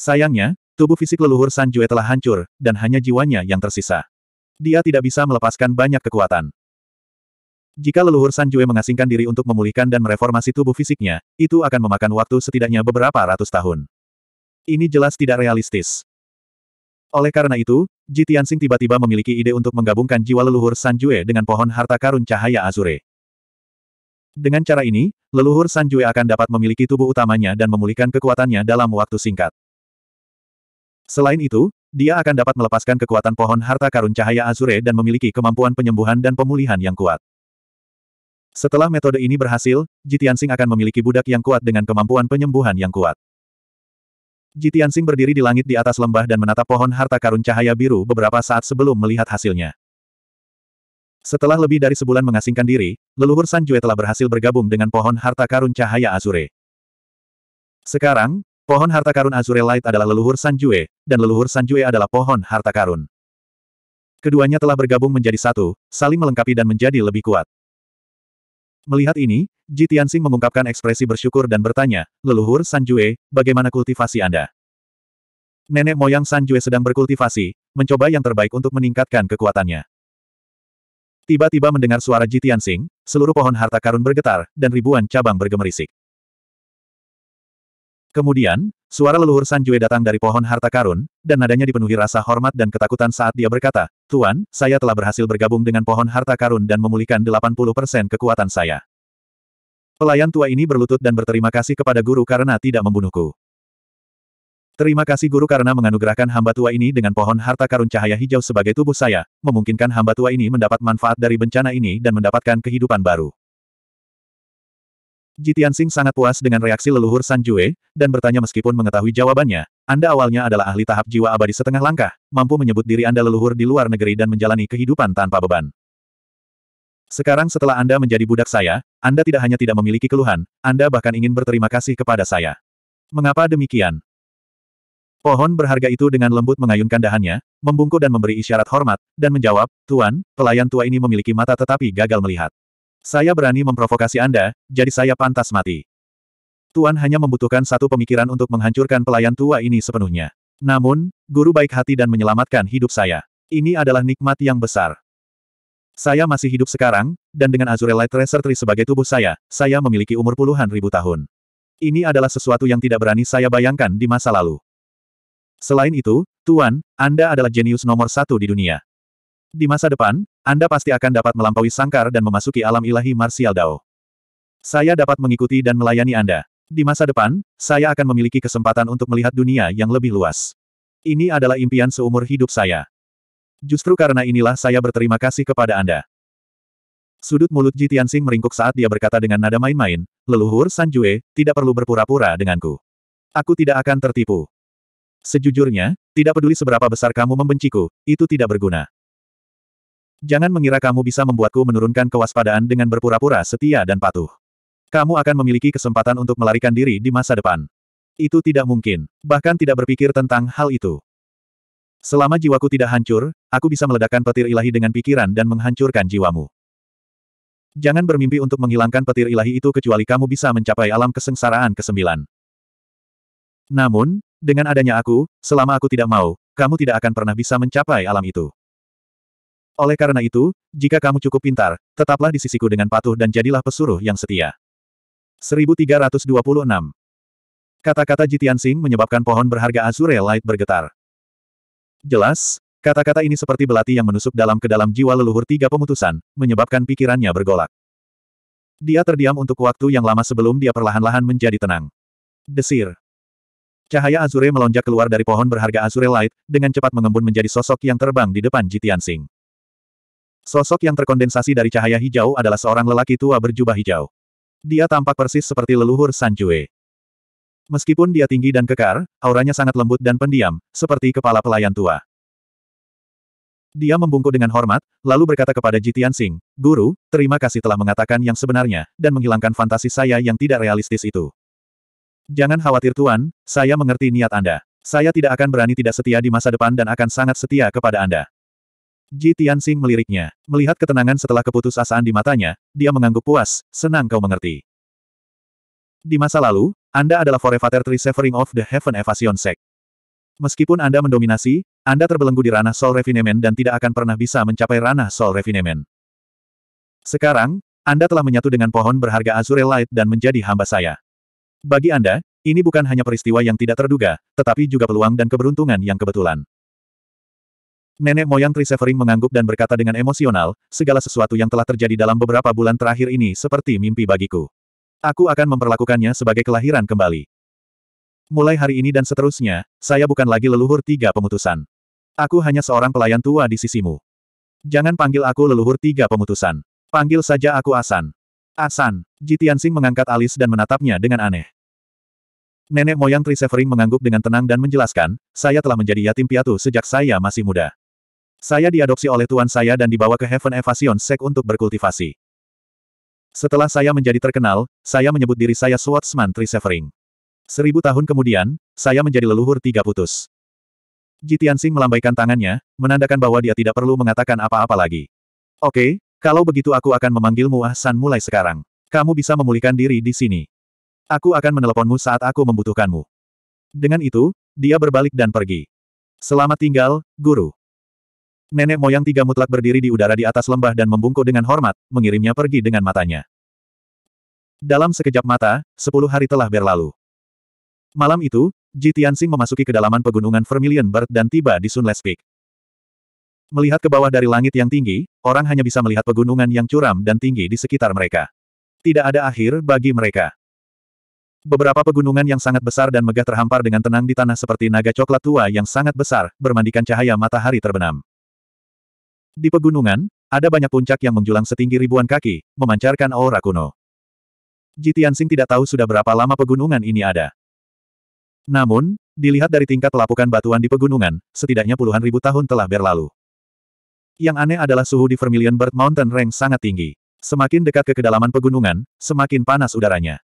Sayangnya, tubuh fisik leluhur San Jue telah hancur, dan hanya jiwanya yang tersisa. Dia tidak bisa melepaskan banyak kekuatan. Jika leluhur Sanjue mengasingkan diri untuk memulihkan dan mereformasi tubuh fisiknya, itu akan memakan waktu setidaknya beberapa ratus tahun. Ini jelas tidak realistis. Oleh karena itu, Ji Tianxing tiba-tiba memiliki ide untuk menggabungkan jiwa leluhur Sanjue dengan pohon harta karun cahaya azure. Dengan cara ini, leluhur Sanjue akan dapat memiliki tubuh utamanya dan memulihkan kekuatannya dalam waktu singkat. Selain itu, dia akan dapat melepaskan kekuatan pohon harta karun cahaya azure dan memiliki kemampuan penyembuhan dan pemulihan yang kuat. Setelah metode ini berhasil, Jitiansing akan memiliki budak yang kuat dengan kemampuan penyembuhan yang kuat. Jitiansing berdiri di langit di atas lembah dan menatap pohon harta karun cahaya biru beberapa saat sebelum melihat hasilnya. Setelah lebih dari sebulan mengasingkan diri, leluhur Sanjue telah berhasil bergabung dengan pohon harta karun cahaya azure. Sekarang, pohon harta karun azure light adalah leluhur Sanjue, dan leluhur Sanjue adalah pohon harta karun. Keduanya telah bergabung menjadi satu, saling melengkapi dan menjadi lebih kuat. Melihat ini, Ji Tianxing mengungkapkan ekspresi bersyukur dan bertanya, leluhur Sanjue, bagaimana kultivasi Anda? Nenek moyang Sanjue sedang berkultivasi, mencoba yang terbaik untuk meningkatkan kekuatannya. Tiba-tiba mendengar suara Ji Tianxing, seluruh pohon harta karun bergetar, dan ribuan cabang bergemerisik. Kemudian, Suara leluhur Sanjue datang dari pohon harta karun, dan nadanya dipenuhi rasa hormat dan ketakutan saat dia berkata, Tuan, saya telah berhasil bergabung dengan pohon harta karun dan memulihkan 80% kekuatan saya. Pelayan tua ini berlutut dan berterima kasih kepada guru karena tidak membunuhku. Terima kasih guru karena menganugerahkan hamba tua ini dengan pohon harta karun cahaya hijau sebagai tubuh saya, memungkinkan hamba tua ini mendapat manfaat dari bencana ini dan mendapatkan kehidupan baru. Jitian Sing sangat puas dengan reaksi leluhur San Jue, dan bertanya meskipun mengetahui jawabannya, Anda awalnya adalah ahli tahap jiwa abadi setengah langkah, mampu menyebut diri Anda leluhur di luar negeri dan menjalani kehidupan tanpa beban. Sekarang setelah Anda menjadi budak saya, Anda tidak hanya tidak memiliki keluhan, Anda bahkan ingin berterima kasih kepada saya. Mengapa demikian? Pohon berharga itu dengan lembut mengayunkan dahannya, membungkuk dan memberi isyarat hormat, dan menjawab, Tuan, pelayan tua ini memiliki mata tetapi gagal melihat. Saya berani memprovokasi Anda, jadi saya pantas mati. Tuan hanya membutuhkan satu pemikiran untuk menghancurkan pelayan tua ini sepenuhnya. Namun, guru baik hati dan menyelamatkan hidup saya. Ini adalah nikmat yang besar. Saya masih hidup sekarang, dan dengan Azure Light Tracer Tree sebagai tubuh saya, saya memiliki umur puluhan ribu tahun. Ini adalah sesuatu yang tidak berani saya bayangkan di masa lalu. Selain itu, Tuan, Anda adalah jenius nomor satu di dunia. Di masa depan, Anda pasti akan dapat melampaui sangkar dan memasuki alam ilahi Martial Dao. Saya dapat mengikuti dan melayani Anda. Di masa depan, saya akan memiliki kesempatan untuk melihat dunia yang lebih luas. Ini adalah impian seumur hidup saya. Justru karena inilah saya berterima kasih kepada Anda. Sudut mulut Ji Tianxing meringkuk saat dia berkata dengan nada main-main, leluhur Sanjue, tidak perlu berpura-pura denganku. Aku tidak akan tertipu. Sejujurnya, tidak peduli seberapa besar kamu membenciku, itu tidak berguna. Jangan mengira kamu bisa membuatku menurunkan kewaspadaan dengan berpura-pura setia dan patuh. Kamu akan memiliki kesempatan untuk melarikan diri di masa depan. Itu tidak mungkin. Bahkan tidak berpikir tentang hal itu. Selama jiwaku tidak hancur, aku bisa meledakkan petir ilahi dengan pikiran dan menghancurkan jiwamu. Jangan bermimpi untuk menghilangkan petir ilahi itu kecuali kamu bisa mencapai alam kesengsaraan kesembilan. Namun, dengan adanya aku, selama aku tidak mau, kamu tidak akan pernah bisa mencapai alam itu. Oleh karena itu, jika kamu cukup pintar, tetaplah di sisiku dengan patuh dan jadilah pesuruh yang setia. 1326 Kata-kata Jitian Sing menyebabkan pohon berharga Azure Light bergetar. Jelas, kata-kata ini seperti belati yang menusuk dalam ke dalam jiwa leluhur tiga pemutusan, menyebabkan pikirannya bergolak. Dia terdiam untuk waktu yang lama sebelum dia perlahan-lahan menjadi tenang. Desir. Cahaya Azure melonjak keluar dari pohon berharga Azure Light, dengan cepat mengembun menjadi sosok yang terbang di depan Jitian Sing. Sosok yang terkondensasi dari cahaya hijau adalah seorang lelaki tua berjubah hijau. Dia tampak persis seperti leluhur Sanjue. Meskipun dia tinggi dan kekar, auranya sangat lembut dan pendiam, seperti kepala pelayan tua. Dia membungkuk dengan hormat, lalu berkata kepada Jitian Singh, Guru, terima kasih telah mengatakan yang sebenarnya, dan menghilangkan fantasi saya yang tidak realistis itu. Jangan khawatir Tuan, saya mengerti niat Anda. Saya tidak akan berani tidak setia di masa depan dan akan sangat setia kepada Anda. Ji Tianxing meliriknya. Melihat ketenangan setelah keputusasaan di matanya, dia mengangguk puas, senang kau mengerti. Di masa lalu, Anda adalah Forever Tree Severing of the Heaven Evasion Sect. Meskipun Anda mendominasi, Anda terbelenggu di ranah Soul Refinement dan tidak akan pernah bisa mencapai ranah Soul Refinement. Sekarang, Anda telah menyatu dengan pohon berharga Azure Light dan menjadi hamba saya. Bagi Anda, ini bukan hanya peristiwa yang tidak terduga, tetapi juga peluang dan keberuntungan yang kebetulan. Nenek moyang Trisevering mengangguk dan berkata dengan emosional, segala sesuatu yang telah terjadi dalam beberapa bulan terakhir ini seperti mimpi bagiku. Aku akan memperlakukannya sebagai kelahiran kembali. Mulai hari ini dan seterusnya, saya bukan lagi leluhur tiga pemutusan. Aku hanya seorang pelayan tua di sisimu. Jangan panggil aku leluhur tiga pemutusan. Panggil saja aku Asan. Asan, Jitiansing mengangkat alis dan menatapnya dengan aneh. Nenek moyang Trisevering mengangguk dengan tenang dan menjelaskan, saya telah menjadi yatim piatu sejak saya masih muda. Saya diadopsi oleh tuan saya dan dibawa ke Heaven Evasion Sek untuk berkultivasi. Setelah saya menjadi terkenal, saya menyebut diri saya Swordsman Trisevering. Seribu tahun kemudian, saya menjadi leluhur tiga putus. Jitiansing melambaikan tangannya, menandakan bahwa dia tidak perlu mengatakan apa-apa lagi. Oke, kalau begitu aku akan memanggilmu Ah San mulai sekarang. Kamu bisa memulihkan diri di sini. Aku akan meneleponmu saat aku membutuhkanmu. Dengan itu, dia berbalik dan pergi. Selamat tinggal, guru. Nenek moyang tiga mutlak berdiri di udara di atas lembah dan membungkuk dengan hormat, mengirimnya pergi dengan matanya. Dalam sekejap mata, sepuluh hari telah berlalu. Malam itu, Ji Tianxing memasuki kedalaman pegunungan Vermilion Bird dan tiba di Sunless Peak. Melihat ke bawah dari langit yang tinggi, orang hanya bisa melihat pegunungan yang curam dan tinggi di sekitar mereka. Tidak ada akhir bagi mereka. Beberapa pegunungan yang sangat besar dan megah terhampar dengan tenang di tanah seperti naga coklat tua yang sangat besar, bermandikan cahaya matahari terbenam. Di pegunungan, ada banyak puncak yang menjulang setinggi ribuan kaki, memancarkan aura kuno. Jitiansing tidak tahu sudah berapa lama pegunungan ini ada. Namun, dilihat dari tingkat pelapukan batuan di pegunungan, setidaknya puluhan ribu tahun telah berlalu. Yang aneh adalah suhu di Vermilion Bird Mountain Range sangat tinggi. Semakin dekat ke kedalaman pegunungan, semakin panas udaranya.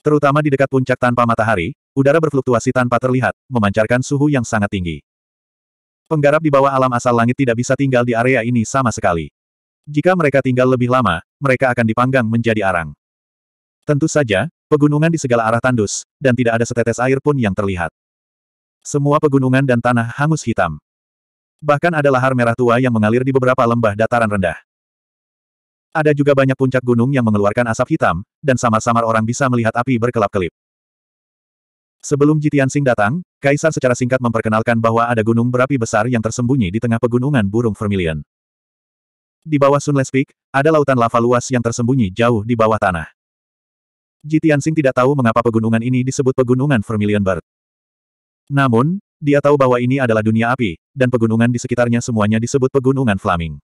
Terutama di dekat puncak tanpa matahari, udara berfluktuasi tanpa terlihat, memancarkan suhu yang sangat tinggi. Penggarap di bawah alam asal langit tidak bisa tinggal di area ini sama sekali. Jika mereka tinggal lebih lama, mereka akan dipanggang menjadi arang. Tentu saja, pegunungan di segala arah tandus, dan tidak ada setetes air pun yang terlihat. Semua pegunungan dan tanah hangus hitam. Bahkan ada lahar merah tua yang mengalir di beberapa lembah dataran rendah. Ada juga banyak puncak gunung yang mengeluarkan asap hitam, dan samar-samar orang bisa melihat api berkelap-kelip. Sebelum Jitian Sing datang, Kaisar secara singkat memperkenalkan bahwa ada gunung berapi besar yang tersembunyi di tengah pegunungan burung Vermilion. Di bawah Sunless Peak, ada lautan lava luas yang tersembunyi jauh di bawah tanah. Jitian Sing tidak tahu mengapa pegunungan ini disebut pegunungan Vermilion Bird. Namun, dia tahu bahwa ini adalah dunia api, dan pegunungan di sekitarnya semuanya disebut pegunungan Flaming.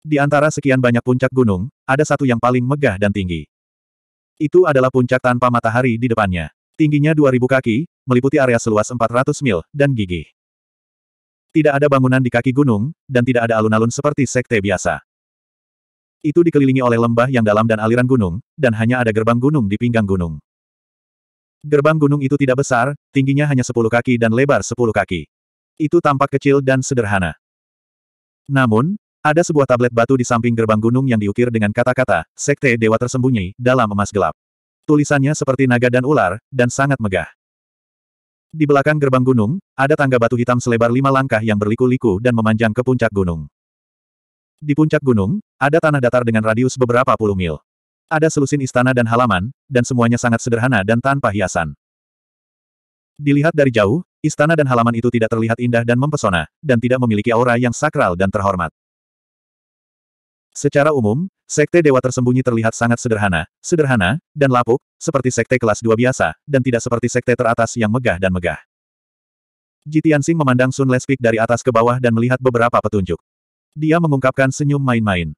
Di antara sekian banyak puncak gunung, ada satu yang paling megah dan tinggi. Itu adalah puncak tanpa matahari di depannya. Tingginya 2.000 kaki, meliputi area seluas 400 mil, dan gigi. Tidak ada bangunan di kaki gunung, dan tidak ada alun-alun seperti sekte biasa. Itu dikelilingi oleh lembah yang dalam dan aliran gunung, dan hanya ada gerbang gunung di pinggang gunung. Gerbang gunung itu tidak besar, tingginya hanya 10 kaki dan lebar 10 kaki. Itu tampak kecil dan sederhana. Namun, ada sebuah tablet batu di samping gerbang gunung yang diukir dengan kata-kata, Sekte Dewa Tersembunyi, dalam emas gelap. Tulisannya seperti naga dan ular, dan sangat megah. Di belakang gerbang gunung, ada tangga batu hitam selebar lima langkah yang berliku-liku dan memanjang ke puncak gunung. Di puncak gunung, ada tanah datar dengan radius beberapa puluh mil. Ada selusin istana dan halaman, dan semuanya sangat sederhana dan tanpa hiasan. Dilihat dari jauh, istana dan halaman itu tidak terlihat indah dan mempesona, dan tidak memiliki aura yang sakral dan terhormat. Secara umum, sekte dewa tersembunyi terlihat sangat sederhana, sederhana, dan lapuk, seperti sekte kelas Dua biasa, dan tidak seperti sekte teratas yang megah dan megah. Jitian Jitiansing memandang Sun Lespik dari atas ke bawah dan melihat beberapa petunjuk. Dia mengungkapkan senyum main-main.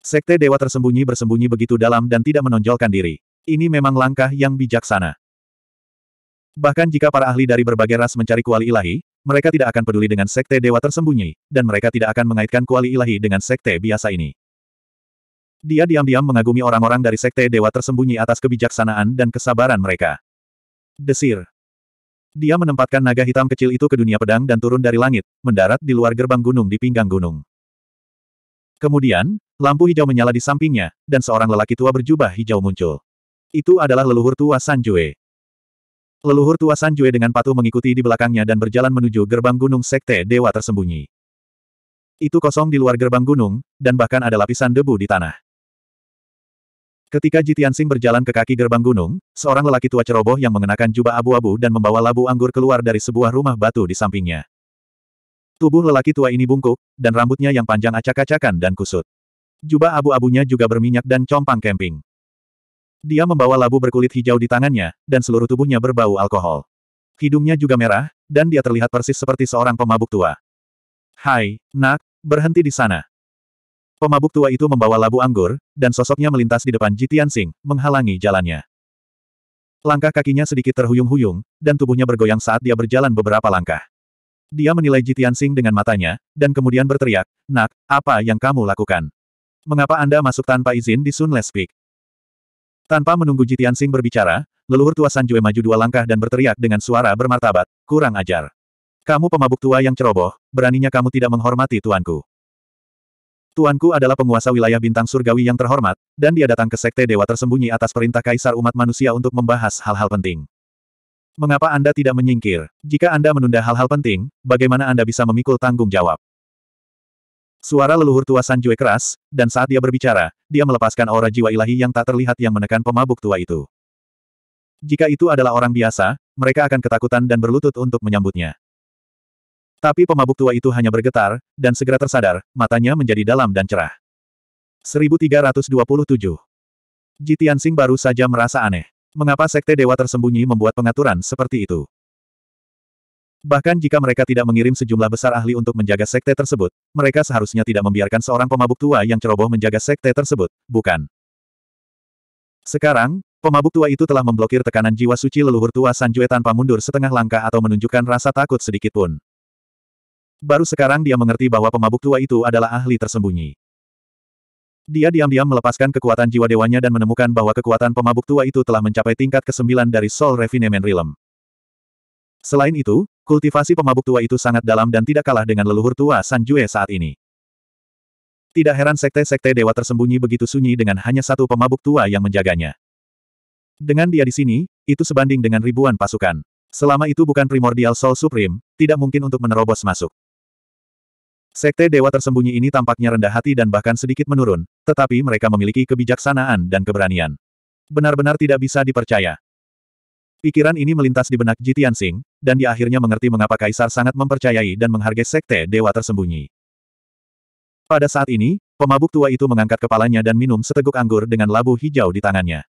Sekte dewa tersembunyi bersembunyi begitu dalam dan tidak menonjolkan diri. Ini memang langkah yang bijaksana. Bahkan jika para ahli dari berbagai ras mencari kuali ilahi, mereka tidak akan peduli dengan sekte dewa tersembunyi, dan mereka tidak akan mengaitkan kuali ilahi dengan sekte biasa ini. Dia diam-diam mengagumi orang-orang dari Sekte Dewa tersembunyi atas kebijaksanaan dan kesabaran mereka. Desir. Dia menempatkan naga hitam kecil itu ke dunia pedang dan turun dari langit, mendarat di luar gerbang gunung di pinggang gunung. Kemudian, lampu hijau menyala di sampingnya, dan seorang lelaki tua berjubah hijau muncul. Itu adalah leluhur tua Sanjue. Leluhur tua Sanjue dengan patuh mengikuti di belakangnya dan berjalan menuju gerbang gunung Sekte Dewa tersembunyi. Itu kosong di luar gerbang gunung, dan bahkan ada lapisan debu di tanah. Ketika Jitian Sing berjalan ke kaki gerbang gunung, seorang lelaki tua ceroboh yang mengenakan jubah abu-abu dan membawa labu anggur keluar dari sebuah rumah batu di sampingnya. Tubuh lelaki tua ini bungkuk, dan rambutnya yang panjang acak-acakan dan kusut. Jubah abu-abunya juga berminyak dan compang kemping. Dia membawa labu berkulit hijau di tangannya, dan seluruh tubuhnya berbau alkohol. Hidungnya juga merah, dan dia terlihat persis seperti seorang pemabuk tua. Hai, nak, berhenti di sana. Pemabuk tua itu membawa labu anggur, dan sosoknya melintas di depan Jitian Sing, menghalangi jalannya. Langkah kakinya sedikit terhuyung-huyung, dan tubuhnya bergoyang saat dia berjalan beberapa langkah. Dia menilai Jitian Sing dengan matanya, dan kemudian berteriak, Nak, apa yang kamu lakukan? Mengapa Anda masuk tanpa izin di Sunless Peak? Tanpa menunggu Jitian Sing berbicara, leluhur tua Sanjue maju dua langkah dan berteriak dengan suara bermartabat, kurang ajar. Kamu pemabuk tua yang ceroboh, beraninya kamu tidak menghormati tuanku. Tuanku adalah penguasa wilayah bintang surgawi yang terhormat, dan dia datang ke sekte dewa tersembunyi atas perintah kaisar umat manusia untuk membahas hal-hal penting. Mengapa Anda tidak menyingkir? Jika Anda menunda hal-hal penting, bagaimana Anda bisa memikul tanggung jawab? Suara leluhur tua Sanjue keras, dan saat dia berbicara, dia melepaskan aura jiwa ilahi yang tak terlihat yang menekan pemabuk tua itu. Jika itu adalah orang biasa, mereka akan ketakutan dan berlutut untuk menyambutnya. Tapi pemabuk tua itu hanya bergetar, dan segera tersadar, matanya menjadi dalam dan cerah. 1327 Jitian Sing baru saja merasa aneh. Mengapa sekte dewa tersembunyi membuat pengaturan seperti itu? Bahkan jika mereka tidak mengirim sejumlah besar ahli untuk menjaga sekte tersebut, mereka seharusnya tidak membiarkan seorang pemabuk tua yang ceroboh menjaga sekte tersebut, bukan? Sekarang, pemabuk tua itu telah memblokir tekanan jiwa suci leluhur tua Sanjue tanpa mundur setengah langkah atau menunjukkan rasa takut sedikitpun. Baru sekarang dia mengerti bahwa pemabuk tua itu adalah ahli tersembunyi. Dia diam-diam melepaskan kekuatan jiwa dewanya dan menemukan bahwa kekuatan pemabuk tua itu telah mencapai tingkat ke-9 dari Soul Refinement Realm. Selain itu, kultivasi pemabuk tua itu sangat dalam dan tidak kalah dengan leluhur tua San Jue saat ini. Tidak heran sekte-sekte dewa tersembunyi begitu sunyi dengan hanya satu pemabuk tua yang menjaganya. Dengan dia di sini, itu sebanding dengan ribuan pasukan. Selama itu bukan primordial Soul Supreme, tidak mungkin untuk menerobos masuk. Sekte dewa tersembunyi ini tampaknya rendah hati dan bahkan sedikit menurun, tetapi mereka memiliki kebijaksanaan dan keberanian. Benar-benar tidak bisa dipercaya. Pikiran ini melintas di benak Jitian Sing, dan dia akhirnya mengerti mengapa Kaisar sangat mempercayai dan menghargai sekte dewa tersembunyi. Pada saat ini, pemabuk tua itu mengangkat kepalanya dan minum seteguk anggur dengan labu hijau di tangannya.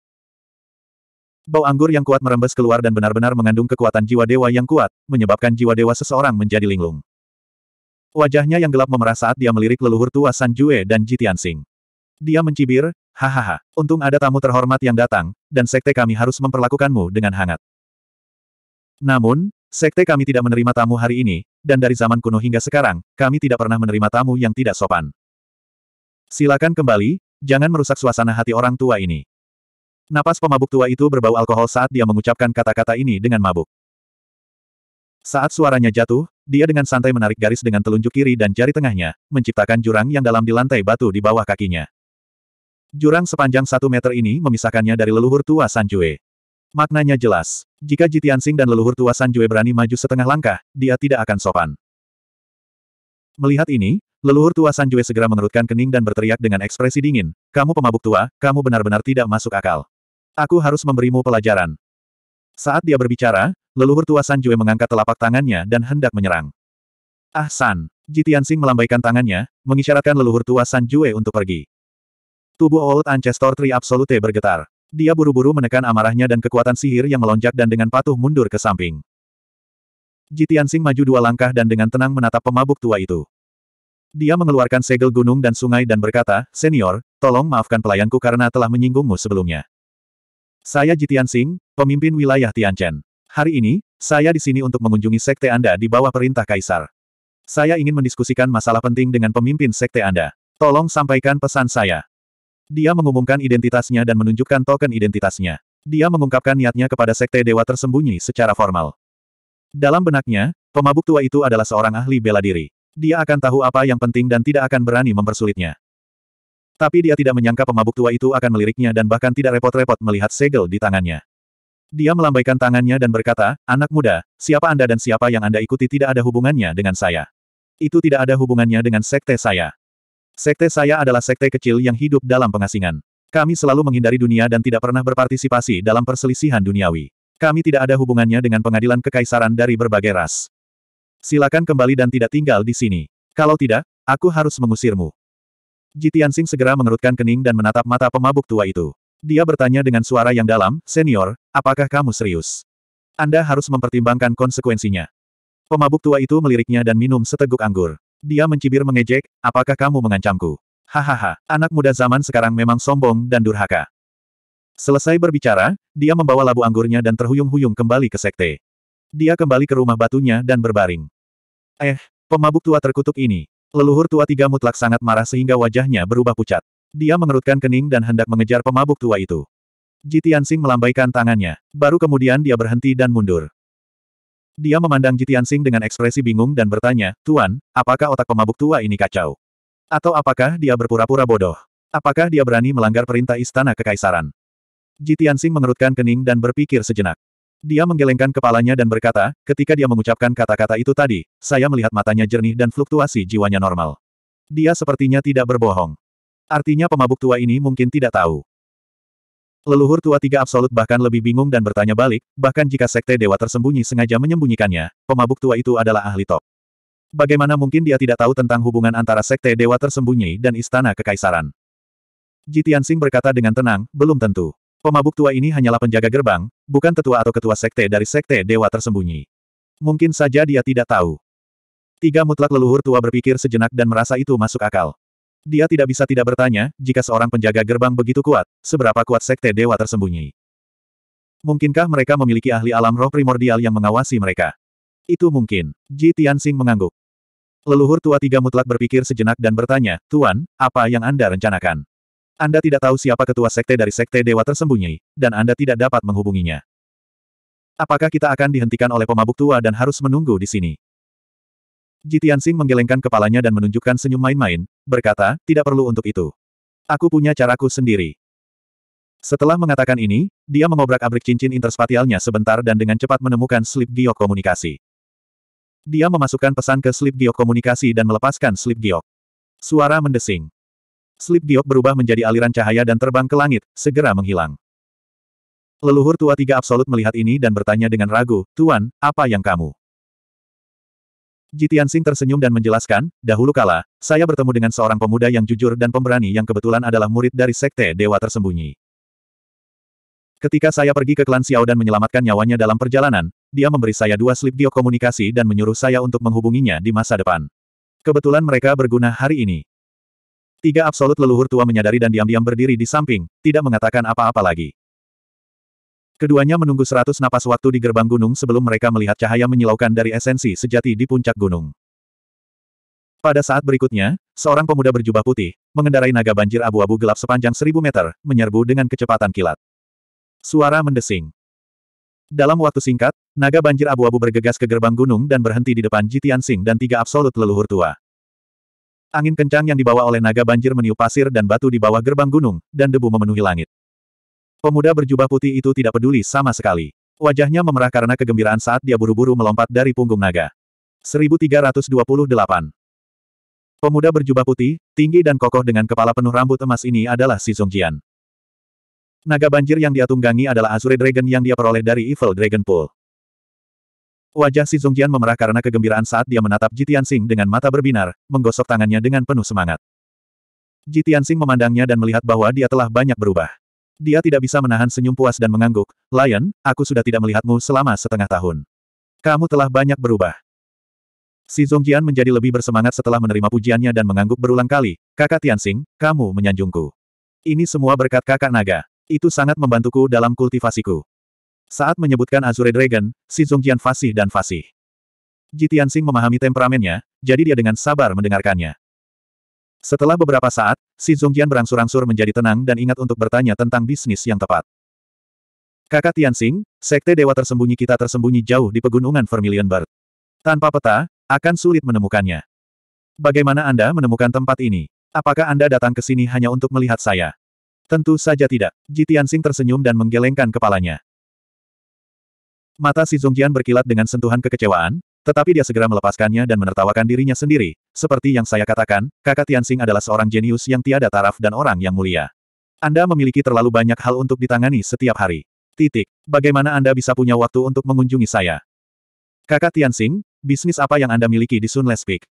Bau anggur yang kuat merembes keluar dan benar-benar mengandung kekuatan jiwa dewa yang kuat, menyebabkan jiwa dewa seseorang menjadi linglung. Wajahnya yang gelap memerah saat dia melirik leluhur tua San Jue dan Jitian Sing. Dia mencibir, hahaha, untung ada tamu terhormat yang datang, dan sekte kami harus memperlakukanmu dengan hangat. Namun, sekte kami tidak menerima tamu hari ini, dan dari zaman kuno hingga sekarang, kami tidak pernah menerima tamu yang tidak sopan. Silakan kembali, jangan merusak suasana hati orang tua ini. Napas pemabuk tua itu berbau alkohol saat dia mengucapkan kata-kata ini dengan mabuk. Saat suaranya jatuh, dia dengan santai menarik garis dengan telunjuk kiri dan jari tengahnya, menciptakan jurang yang dalam di lantai batu di bawah kakinya. Jurang sepanjang satu meter ini memisahkannya dari leluhur tua Sanjue. Maknanya jelas. Jika Jitiansing dan leluhur tua Sanjue berani maju setengah langkah, dia tidak akan sopan. Melihat ini, leluhur tua Sanjue segera mengerutkan kening dan berteriak dengan ekspresi dingin, kamu pemabuk tua, kamu benar-benar tidak masuk akal. Aku harus memberimu pelajaran. Saat dia berbicara, leluhur tua San Jue mengangkat telapak tangannya dan hendak menyerang. Ah San! Jitiansing melambaikan tangannya, mengisyaratkan leluhur tua San Jue untuk pergi. Tubuh Old Ancestor Tri Absolute bergetar. Dia buru-buru menekan amarahnya dan kekuatan sihir yang melonjak dan dengan patuh mundur ke samping. Jitiansing maju dua langkah dan dengan tenang menatap pemabuk tua itu. Dia mengeluarkan segel gunung dan sungai dan berkata, Senior, tolong maafkan pelayanku karena telah menyinggungmu sebelumnya. Saya Jitiansing, pemimpin wilayah Tianchen. Hari ini, saya di sini untuk mengunjungi sekte Anda di bawah perintah Kaisar. Saya ingin mendiskusikan masalah penting dengan pemimpin sekte Anda. Tolong sampaikan pesan saya. Dia mengumumkan identitasnya dan menunjukkan token identitasnya. Dia mengungkapkan niatnya kepada sekte dewa tersembunyi secara formal. Dalam benaknya, pemabuk tua itu adalah seorang ahli bela diri. Dia akan tahu apa yang penting dan tidak akan berani mempersulitnya. Tapi dia tidak menyangka pemabuk tua itu akan meliriknya dan bahkan tidak repot-repot melihat segel di tangannya. Dia melambaikan tangannya dan berkata, Anak muda, siapa Anda dan siapa yang Anda ikuti tidak ada hubungannya dengan saya. Itu tidak ada hubungannya dengan sekte saya. Sekte saya adalah sekte kecil yang hidup dalam pengasingan. Kami selalu menghindari dunia dan tidak pernah berpartisipasi dalam perselisihan duniawi. Kami tidak ada hubungannya dengan pengadilan kekaisaran dari berbagai ras. Silakan kembali dan tidak tinggal di sini. Kalau tidak, aku harus mengusirmu. Jitiansing segera mengerutkan kening dan menatap mata pemabuk tua itu. Dia bertanya dengan suara yang dalam, Senior, apakah kamu serius? Anda harus mempertimbangkan konsekuensinya. Pemabuk tua itu meliriknya dan minum seteguk anggur. Dia mencibir mengejek, apakah kamu mengancamku? Hahaha, anak muda zaman sekarang memang sombong dan durhaka. Selesai berbicara, dia membawa labu anggurnya dan terhuyung-huyung kembali ke sekte. Dia kembali ke rumah batunya dan berbaring. Eh, pemabuk tua terkutuk ini. Leluhur tua tiga mutlak sangat marah sehingga wajahnya berubah pucat. Dia mengerutkan kening dan hendak mengejar pemabuk tua itu. Ji melambaikan tangannya. Baru kemudian dia berhenti dan mundur. Dia memandang Ji dengan ekspresi bingung dan bertanya, Tuan, apakah otak pemabuk tua ini kacau? Atau apakah dia berpura-pura bodoh? Apakah dia berani melanggar perintah istana kekaisaran? Ji mengerutkan kening dan berpikir sejenak. Dia menggelengkan kepalanya dan berkata, ketika dia mengucapkan kata-kata itu tadi, saya melihat matanya jernih dan fluktuasi jiwanya normal. Dia sepertinya tidak berbohong. Artinya pemabuk tua ini mungkin tidak tahu. Leluhur tua tiga absolut bahkan lebih bingung dan bertanya balik, bahkan jika sekte dewa tersembunyi sengaja menyembunyikannya, pemabuk tua itu adalah ahli top. Bagaimana mungkin dia tidak tahu tentang hubungan antara sekte dewa tersembunyi dan istana kekaisaran? Jitian Sing berkata dengan tenang, belum tentu. Pemabuk tua ini hanyalah penjaga gerbang, bukan tetua atau ketua sekte dari sekte dewa tersembunyi. Mungkin saja dia tidak tahu. Tiga mutlak leluhur tua berpikir sejenak dan merasa itu masuk akal. Dia tidak bisa tidak bertanya, jika seorang penjaga gerbang begitu kuat, seberapa kuat sekte dewa tersembunyi. Mungkinkah mereka memiliki ahli alam roh primordial yang mengawasi mereka? Itu mungkin. Ji Tianxing mengangguk. Leluhur tua tiga mutlak berpikir sejenak dan bertanya, Tuan, apa yang Anda rencanakan? Anda tidak tahu siapa ketua sekte dari sekte dewa tersembunyi, dan Anda tidak dapat menghubunginya. Apakah kita akan dihentikan oleh pemabuk tua dan harus menunggu di sini? Jitian Sing menggelengkan kepalanya dan menunjukkan senyum main-main, berkata, tidak perlu untuk itu. Aku punya caraku sendiri. Setelah mengatakan ini, dia mengobrak-abrik cincin interspatialnya sebentar dan dengan cepat menemukan slip giok komunikasi. Dia memasukkan pesan ke slip giok komunikasi dan melepaskan slip giok. Suara mendesing. Slip giok berubah menjadi aliran cahaya dan terbang ke langit, segera menghilang. Leluhur tua tiga absolut melihat ini dan bertanya dengan ragu, Tuan, apa yang kamu Jitian Sing tersenyum dan menjelaskan, dahulu kala, saya bertemu dengan seorang pemuda yang jujur dan pemberani yang kebetulan adalah murid dari Sekte Dewa Tersembunyi. Ketika saya pergi ke klan Xiao dan menyelamatkan nyawanya dalam perjalanan, dia memberi saya dua slip giok komunikasi dan menyuruh saya untuk menghubunginya di masa depan. Kebetulan mereka berguna hari ini. Tiga absolut leluhur tua menyadari dan diam-diam berdiri di samping, tidak mengatakan apa-apa lagi. Keduanya menunggu seratus napas waktu di gerbang gunung sebelum mereka melihat cahaya menyilaukan dari esensi sejati di puncak gunung. Pada saat berikutnya, seorang pemuda berjubah putih, mengendarai naga banjir abu-abu gelap sepanjang seribu meter, menyerbu dengan kecepatan kilat. Suara mendesing. Dalam waktu singkat, naga banjir abu-abu bergegas ke gerbang gunung dan berhenti di depan Jitian Sing dan tiga absolut leluhur tua. Angin kencang yang dibawa oleh naga banjir meniup pasir dan batu di bawah gerbang gunung, dan debu memenuhi langit. Pemuda berjubah putih itu tidak peduli sama sekali. Wajahnya memerah karena kegembiraan saat dia buru-buru melompat dari punggung naga. 1328 Pemuda berjubah putih, tinggi dan kokoh dengan kepala penuh rambut emas ini adalah Si Zongjian. Naga banjir yang dia tunggangi adalah Azure Dragon yang dia peroleh dari Evil Dragon Pool. Wajah Si Zongjian memerah karena kegembiraan saat dia menatap Jitian Sing dengan mata berbinar, menggosok tangannya dengan penuh semangat. Jitian Sing memandangnya dan melihat bahwa dia telah banyak berubah. Dia tidak bisa menahan senyum puas dan mengangguk. Lion, aku sudah tidak melihatmu selama setengah tahun. Kamu telah banyak berubah. Si Zongjian menjadi lebih bersemangat setelah menerima pujiannya dan mengangguk berulang kali. Kakak Tianxing, kamu menyanjungku. Ini semua berkat kakak naga. Itu sangat membantuku dalam kultivasiku. Saat menyebutkan Azure Dragon, si Zongjian fasih dan fasih. Ji Tianxing memahami temperamennya, jadi dia dengan sabar mendengarkannya. Setelah beberapa saat, si Zongjian berangsur-angsur menjadi tenang dan ingat untuk bertanya tentang bisnis yang tepat. Kakak Tianxing, sekte dewa tersembunyi kita tersembunyi jauh di pegunungan Vermilion Bird. Tanpa peta, akan sulit menemukannya. Bagaimana Anda menemukan tempat ini? Apakah Anda datang ke sini hanya untuk melihat saya? Tentu saja tidak. Ji Tianxing tersenyum dan menggelengkan kepalanya. Mata si Zongjian berkilat dengan sentuhan kekecewaan, tetapi dia segera melepaskannya dan menertawakan dirinya sendiri. Seperti yang saya katakan, kakak Tianxing adalah seorang jenius yang tiada taraf dan orang yang mulia. Anda memiliki terlalu banyak hal untuk ditangani setiap hari. Titik. Bagaimana Anda bisa punya waktu untuk mengunjungi saya? Kakak Tianxing, bisnis apa yang Anda miliki di Sunless Peak?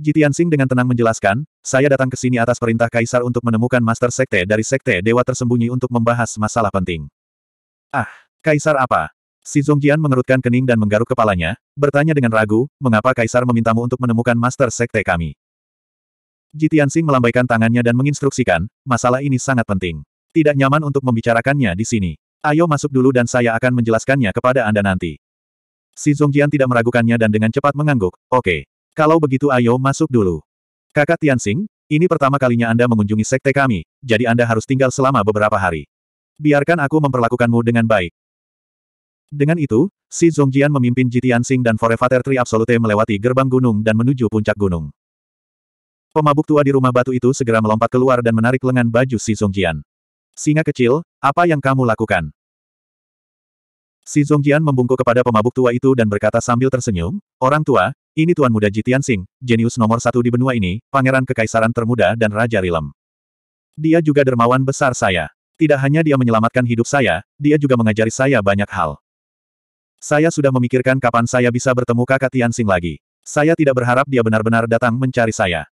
Tianxing dengan tenang menjelaskan, saya datang ke sini atas perintah Kaisar untuk menemukan Master Sekte dari Sekte Dewa Tersembunyi untuk membahas masalah penting. Ah, Kaisar apa? Si Zongjian mengerutkan kening dan menggaruk kepalanya, bertanya dengan ragu, mengapa Kaisar memintamu untuk menemukan Master Sekte kami? Jitiansing melambaikan tangannya dan menginstruksikan, masalah ini sangat penting. Tidak nyaman untuk membicarakannya di sini. Ayo masuk dulu dan saya akan menjelaskannya kepada Anda nanti. Si Zongjian tidak meragukannya dan dengan cepat mengangguk, oke. Okay. Kalau begitu ayo masuk dulu. Kakak Tianxing, ini pertama kalinya Anda mengunjungi sekte kami, jadi Anda harus tinggal selama beberapa hari. Biarkan aku memperlakukanmu dengan baik, dengan itu, Si Zhongjian memimpin Tianxing dan Forevater Tri Absolute melewati gerbang gunung dan menuju puncak gunung. Pemabuk tua di rumah batu itu segera melompat keluar dan menarik lengan baju Si Zhongjian. Singa kecil, apa yang kamu lakukan? Si Zhongjian membungkuk kepada pemabuk tua itu dan berkata sambil tersenyum, Orang tua, ini tuan muda Tianxing, jenius nomor satu di benua ini, pangeran kekaisaran termuda dan Raja Rilem. Dia juga dermawan besar saya. Tidak hanya dia menyelamatkan hidup saya, dia juga mengajari saya banyak hal. Saya sudah memikirkan kapan saya bisa bertemu kakak Tianxing lagi. Saya tidak berharap dia benar-benar datang mencari saya.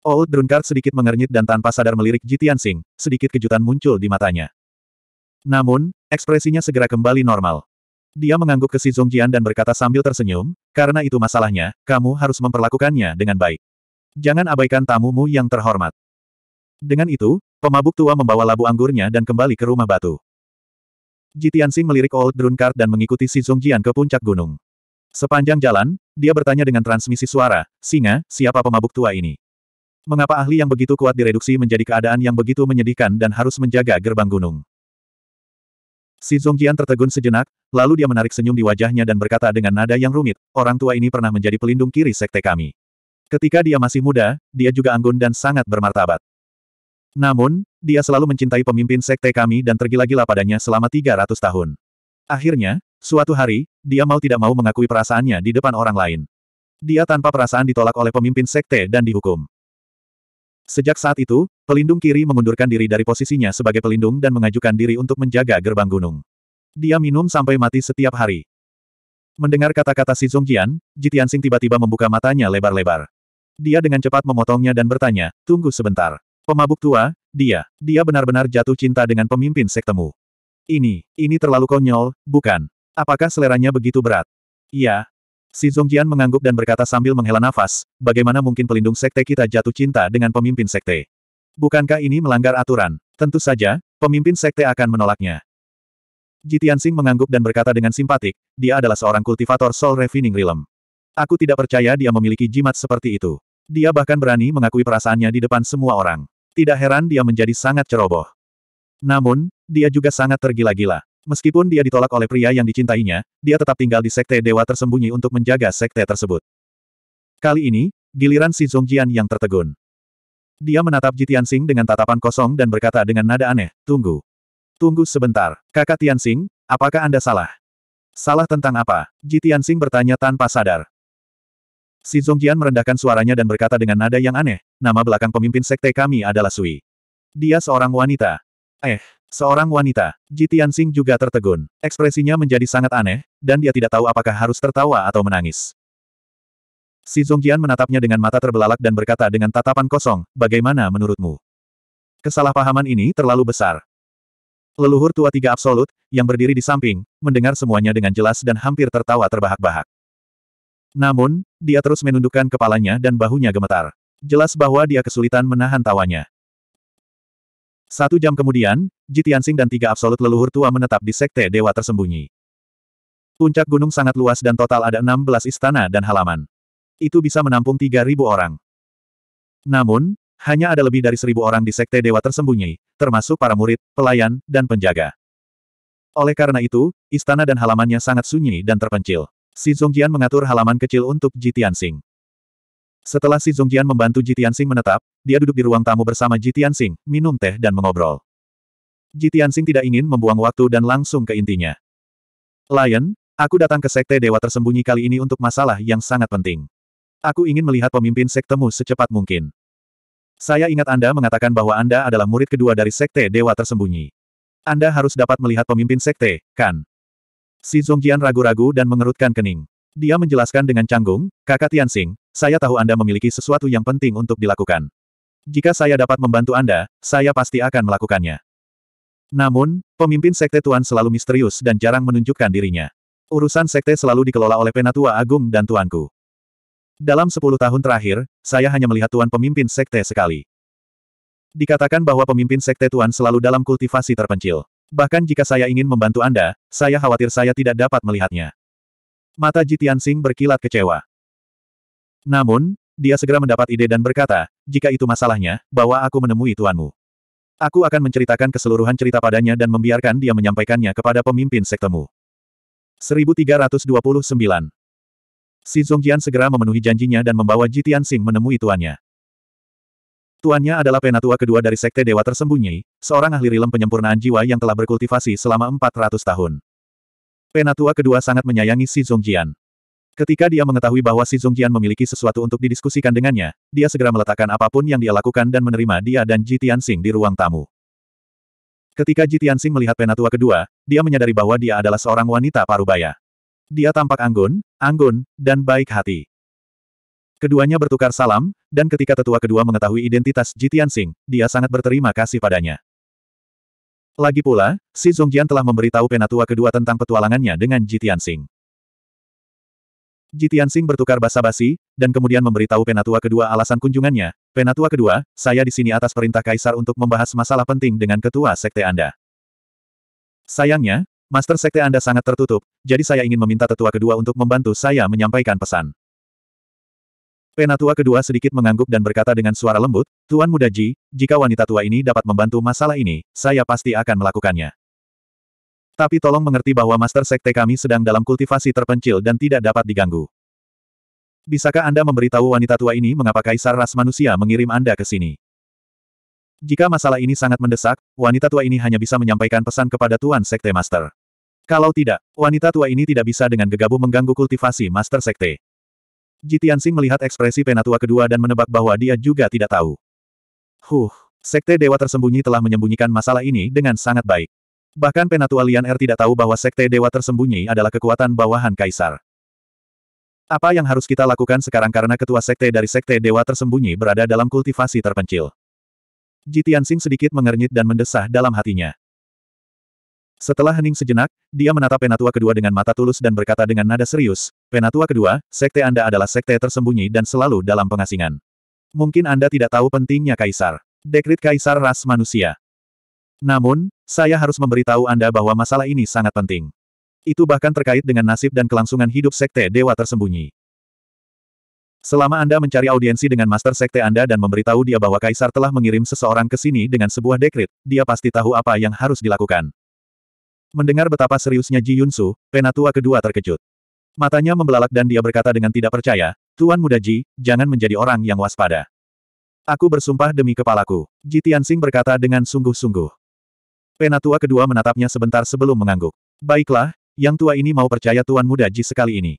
Old oh, Drunkard sedikit mengernyit dan tanpa sadar melirik Ji Tianxing, sedikit kejutan muncul di matanya. Namun, ekspresinya segera kembali normal. Dia mengangguk ke si Zongjian dan berkata sambil tersenyum, karena itu masalahnya, kamu harus memperlakukannya dengan baik. Jangan abaikan tamumu yang terhormat. Dengan itu, pemabuk tua membawa labu anggurnya dan kembali ke rumah batu. Ji Tianxing melirik Old Drunkard dan mengikuti si Zhongjian ke puncak gunung. Sepanjang jalan, dia bertanya dengan transmisi suara, Singa, siapa pemabuk tua ini? Mengapa ahli yang begitu kuat direduksi menjadi keadaan yang begitu menyedihkan dan harus menjaga gerbang gunung? Si Zhongjian tertegun sejenak, lalu dia menarik senyum di wajahnya dan berkata dengan nada yang rumit, orang tua ini pernah menjadi pelindung kiri sekte kami. Ketika dia masih muda, dia juga anggun dan sangat bermartabat. Namun, dia selalu mencintai pemimpin sekte kami dan tergila-gila padanya selama 300 tahun. Akhirnya, suatu hari, dia mau tidak mau mengakui perasaannya di depan orang lain. Dia tanpa perasaan ditolak oleh pemimpin sekte dan dihukum. Sejak saat itu, pelindung kiri mengundurkan diri dari posisinya sebagai pelindung dan mengajukan diri untuk menjaga gerbang gunung. Dia minum sampai mati setiap hari. Mendengar kata-kata si Zongjian, Jitiansing tiba-tiba membuka matanya lebar-lebar. Dia dengan cepat memotongnya dan bertanya, tunggu sebentar. Pemabuk tua, dia, dia benar-benar jatuh cinta dengan pemimpin sektemu. Ini, ini terlalu konyol, bukan? Apakah seleranya begitu berat? Iya. Si Zongjian mengangguk dan berkata sambil menghela nafas, bagaimana mungkin pelindung sekte kita jatuh cinta dengan pemimpin sekte? Bukankah ini melanggar aturan? Tentu saja, pemimpin sekte akan menolaknya. Jitiansing mengangguk dan berkata dengan simpatik, dia adalah seorang kultivator Soul Refining Realm. Aku tidak percaya dia memiliki jimat seperti itu. Dia bahkan berani mengakui perasaannya di depan semua orang. Tidak heran dia menjadi sangat ceroboh. Namun, dia juga sangat tergila-gila. Meskipun dia ditolak oleh pria yang dicintainya, dia tetap tinggal di sekte dewa tersembunyi untuk menjaga sekte tersebut. Kali ini, giliran si Zongjian yang tertegun. Dia menatap Ji dengan tatapan kosong dan berkata dengan nada aneh, Tunggu. Tunggu sebentar, kakak Tianxing, apakah Anda salah? Salah tentang apa? Ji bertanya tanpa sadar. Si Zongjian merendahkan suaranya dan berkata dengan nada yang aneh, nama belakang pemimpin sekte kami adalah Sui. Dia seorang wanita. Eh, seorang wanita. Ji Tianxing juga tertegun. Ekspresinya menjadi sangat aneh, dan dia tidak tahu apakah harus tertawa atau menangis. Si Zongjian menatapnya dengan mata terbelalak dan berkata dengan tatapan kosong, bagaimana menurutmu? Kesalahpahaman ini terlalu besar. Leluhur tua tiga absolut, yang berdiri di samping, mendengar semuanya dengan jelas dan hampir tertawa terbahak-bahak. Namun, dia terus menundukkan kepalanya dan bahunya gemetar. Jelas bahwa dia kesulitan menahan tawanya. Satu jam kemudian, Jitiansing dan tiga absolut leluhur tua menetap di sekte dewa tersembunyi. Puncak gunung sangat luas dan total ada 16 istana dan halaman. Itu bisa menampung 3.000 orang. Namun, hanya ada lebih dari 1.000 orang di sekte dewa tersembunyi, termasuk para murid, pelayan, dan penjaga. Oleh karena itu, istana dan halamannya sangat sunyi dan terpencil. Si Zhongjian mengatur halaman kecil untuk Ji Tianxing. Setelah Si Zhongjian membantu Ji Tianxing menetap, dia duduk di ruang tamu bersama Ji Tianxing, minum teh dan mengobrol. Ji Tianxing tidak ingin membuang waktu dan langsung ke intinya. Lion, aku datang ke Sekte Dewa Tersembunyi kali ini untuk masalah yang sangat penting. Aku ingin melihat pemimpin sektemu secepat mungkin. Saya ingat Anda mengatakan bahwa Anda adalah murid kedua dari Sekte Dewa Tersembunyi. Anda harus dapat melihat pemimpin Sekte, kan? Si Zongjian ragu-ragu dan mengerutkan kening. Dia menjelaskan dengan canggung, kakak Tianxing, saya tahu Anda memiliki sesuatu yang penting untuk dilakukan. Jika saya dapat membantu Anda, saya pasti akan melakukannya. Namun, pemimpin Sekte Tuan selalu misterius dan jarang menunjukkan dirinya. Urusan Sekte selalu dikelola oleh Penatua Agung dan Tuanku. Dalam sepuluh tahun terakhir, saya hanya melihat Tuan pemimpin Sekte sekali. Dikatakan bahwa pemimpin Sekte Tuan selalu dalam kultivasi terpencil. Bahkan jika saya ingin membantu Anda, saya khawatir saya tidak dapat melihatnya. Mata Jitian Sing berkilat kecewa. Namun, dia segera mendapat ide dan berkata, jika itu masalahnya, bawa aku menemui tuanmu. Aku akan menceritakan keseluruhan cerita padanya dan membiarkan dia menyampaikannya kepada pemimpin sektemu. 1329 Si Zongjian segera memenuhi janjinya dan membawa Jitian Sing menemui tuannya. Tuannya adalah penatua kedua dari Sekte Dewa Tersembunyi, seorang ahli rilem penyempurnaan jiwa yang telah berkultivasi selama 400 tahun. Penatua kedua sangat menyayangi Si Zongjian. Ketika dia mengetahui bahwa Si Zongjian memiliki sesuatu untuk didiskusikan dengannya, dia segera meletakkan apapun yang dia lakukan dan menerima dia dan Ji Tianxing di ruang tamu. Ketika Ji Tianxing melihat penatua kedua, dia menyadari bahwa dia adalah seorang wanita parubaya. Dia tampak anggun, anggun, dan baik hati. Keduanya bertukar salam, dan ketika tetua kedua mengetahui identitas Jitian Sing, dia sangat berterima kasih padanya. Lagi pula, si Zongjian telah memberitahu penatua kedua tentang petualangannya dengan Jitian Sing. Jitian Sing bertukar basa-basi, dan kemudian memberitahu penatua kedua alasan kunjungannya. Penatua kedua, saya di sini atas perintah Kaisar untuk membahas masalah penting dengan ketua sekte Anda. Sayangnya, Master Sekte Anda sangat tertutup, jadi saya ingin meminta tetua kedua untuk membantu saya menyampaikan pesan. Penatua kedua sedikit mengangguk dan berkata dengan suara lembut, Tuan Muda Ji, jika wanita tua ini dapat membantu masalah ini, saya pasti akan melakukannya. Tapi tolong mengerti bahwa Master Sekte kami sedang dalam kultivasi terpencil dan tidak dapat diganggu. Bisakah Anda memberitahu wanita tua ini mengapa Kaisar Ras Manusia mengirim Anda ke sini? Jika masalah ini sangat mendesak, wanita tua ini hanya bisa menyampaikan pesan kepada Tuan Sekte Master. Kalau tidak, wanita tua ini tidak bisa dengan gegabah mengganggu kultivasi Master Sekte. Jitiansing melihat ekspresi penatua kedua dan menebak bahwa dia juga tidak tahu. Huh, sekte dewa tersembunyi telah menyembunyikan masalah ini dengan sangat baik. Bahkan penatua Lian Er tidak tahu bahwa sekte dewa tersembunyi adalah kekuatan bawahan kaisar. Apa yang harus kita lakukan sekarang karena ketua sekte dari sekte dewa tersembunyi berada dalam kultivasi terpencil? Jitiansing sedikit mengernyit dan mendesah dalam hatinya. Setelah hening sejenak, dia menatap Penatua kedua dengan mata tulus dan berkata dengan nada serius, Penatua kedua, sekte Anda adalah sekte tersembunyi dan selalu dalam pengasingan. Mungkin Anda tidak tahu pentingnya Kaisar. Dekrit Kaisar Ras Manusia. Namun, saya harus memberitahu Anda bahwa masalah ini sangat penting. Itu bahkan terkait dengan nasib dan kelangsungan hidup sekte Dewa Tersembunyi. Selama Anda mencari audiensi dengan Master Sekte Anda dan memberitahu dia bahwa Kaisar telah mengirim seseorang ke sini dengan sebuah dekrit, dia pasti tahu apa yang harus dilakukan. Mendengar betapa seriusnya Ji Yunsu, penatua kedua terkejut. Matanya membelalak dan dia berkata dengan tidak percaya, Tuan Muda Ji, jangan menjadi orang yang waspada. Aku bersumpah demi kepalaku, Ji Tianxing berkata dengan sungguh-sungguh. Penatua kedua menatapnya sebentar sebelum mengangguk. Baiklah, yang tua ini mau percaya Tuan Muda Ji sekali ini.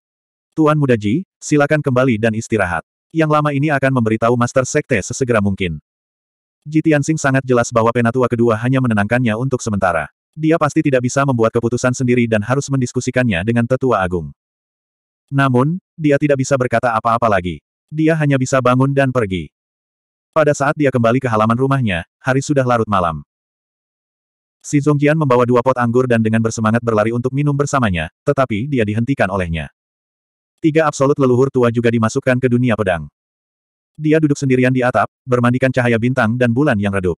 Tuan Muda Ji, silakan kembali dan istirahat. Yang lama ini akan memberitahu Master Sekte sesegera mungkin. Ji Tianxing sangat jelas bahwa penatua kedua hanya menenangkannya untuk sementara. Dia pasti tidak bisa membuat keputusan sendiri dan harus mendiskusikannya dengan tetua agung. Namun, dia tidak bisa berkata apa-apa lagi. Dia hanya bisa bangun dan pergi. Pada saat dia kembali ke halaman rumahnya, hari sudah larut malam. Si Zongjian membawa dua pot anggur dan dengan bersemangat berlari untuk minum bersamanya, tetapi dia dihentikan olehnya. Tiga absolut leluhur tua juga dimasukkan ke dunia pedang. Dia duduk sendirian di atap, bermandikan cahaya bintang dan bulan yang redup.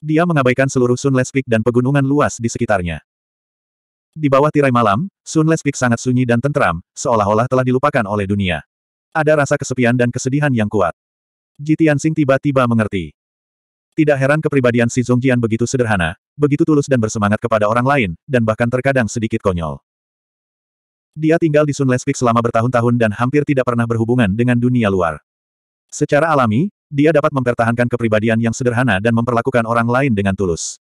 Dia mengabaikan seluruh Sunless Peak dan pegunungan luas di sekitarnya. Di bawah tirai malam, Sunless Peak sangat sunyi dan tentram, seolah-olah telah dilupakan oleh dunia. Ada rasa kesepian dan kesedihan yang kuat. Ji Tianxing tiba-tiba mengerti. Tidak heran kepribadian si Zongjian begitu sederhana, begitu tulus dan bersemangat kepada orang lain, dan bahkan terkadang sedikit konyol. Dia tinggal di Sunless Peak selama bertahun-tahun dan hampir tidak pernah berhubungan dengan dunia luar. Secara alami, dia dapat mempertahankan kepribadian yang sederhana dan memperlakukan orang lain dengan tulus.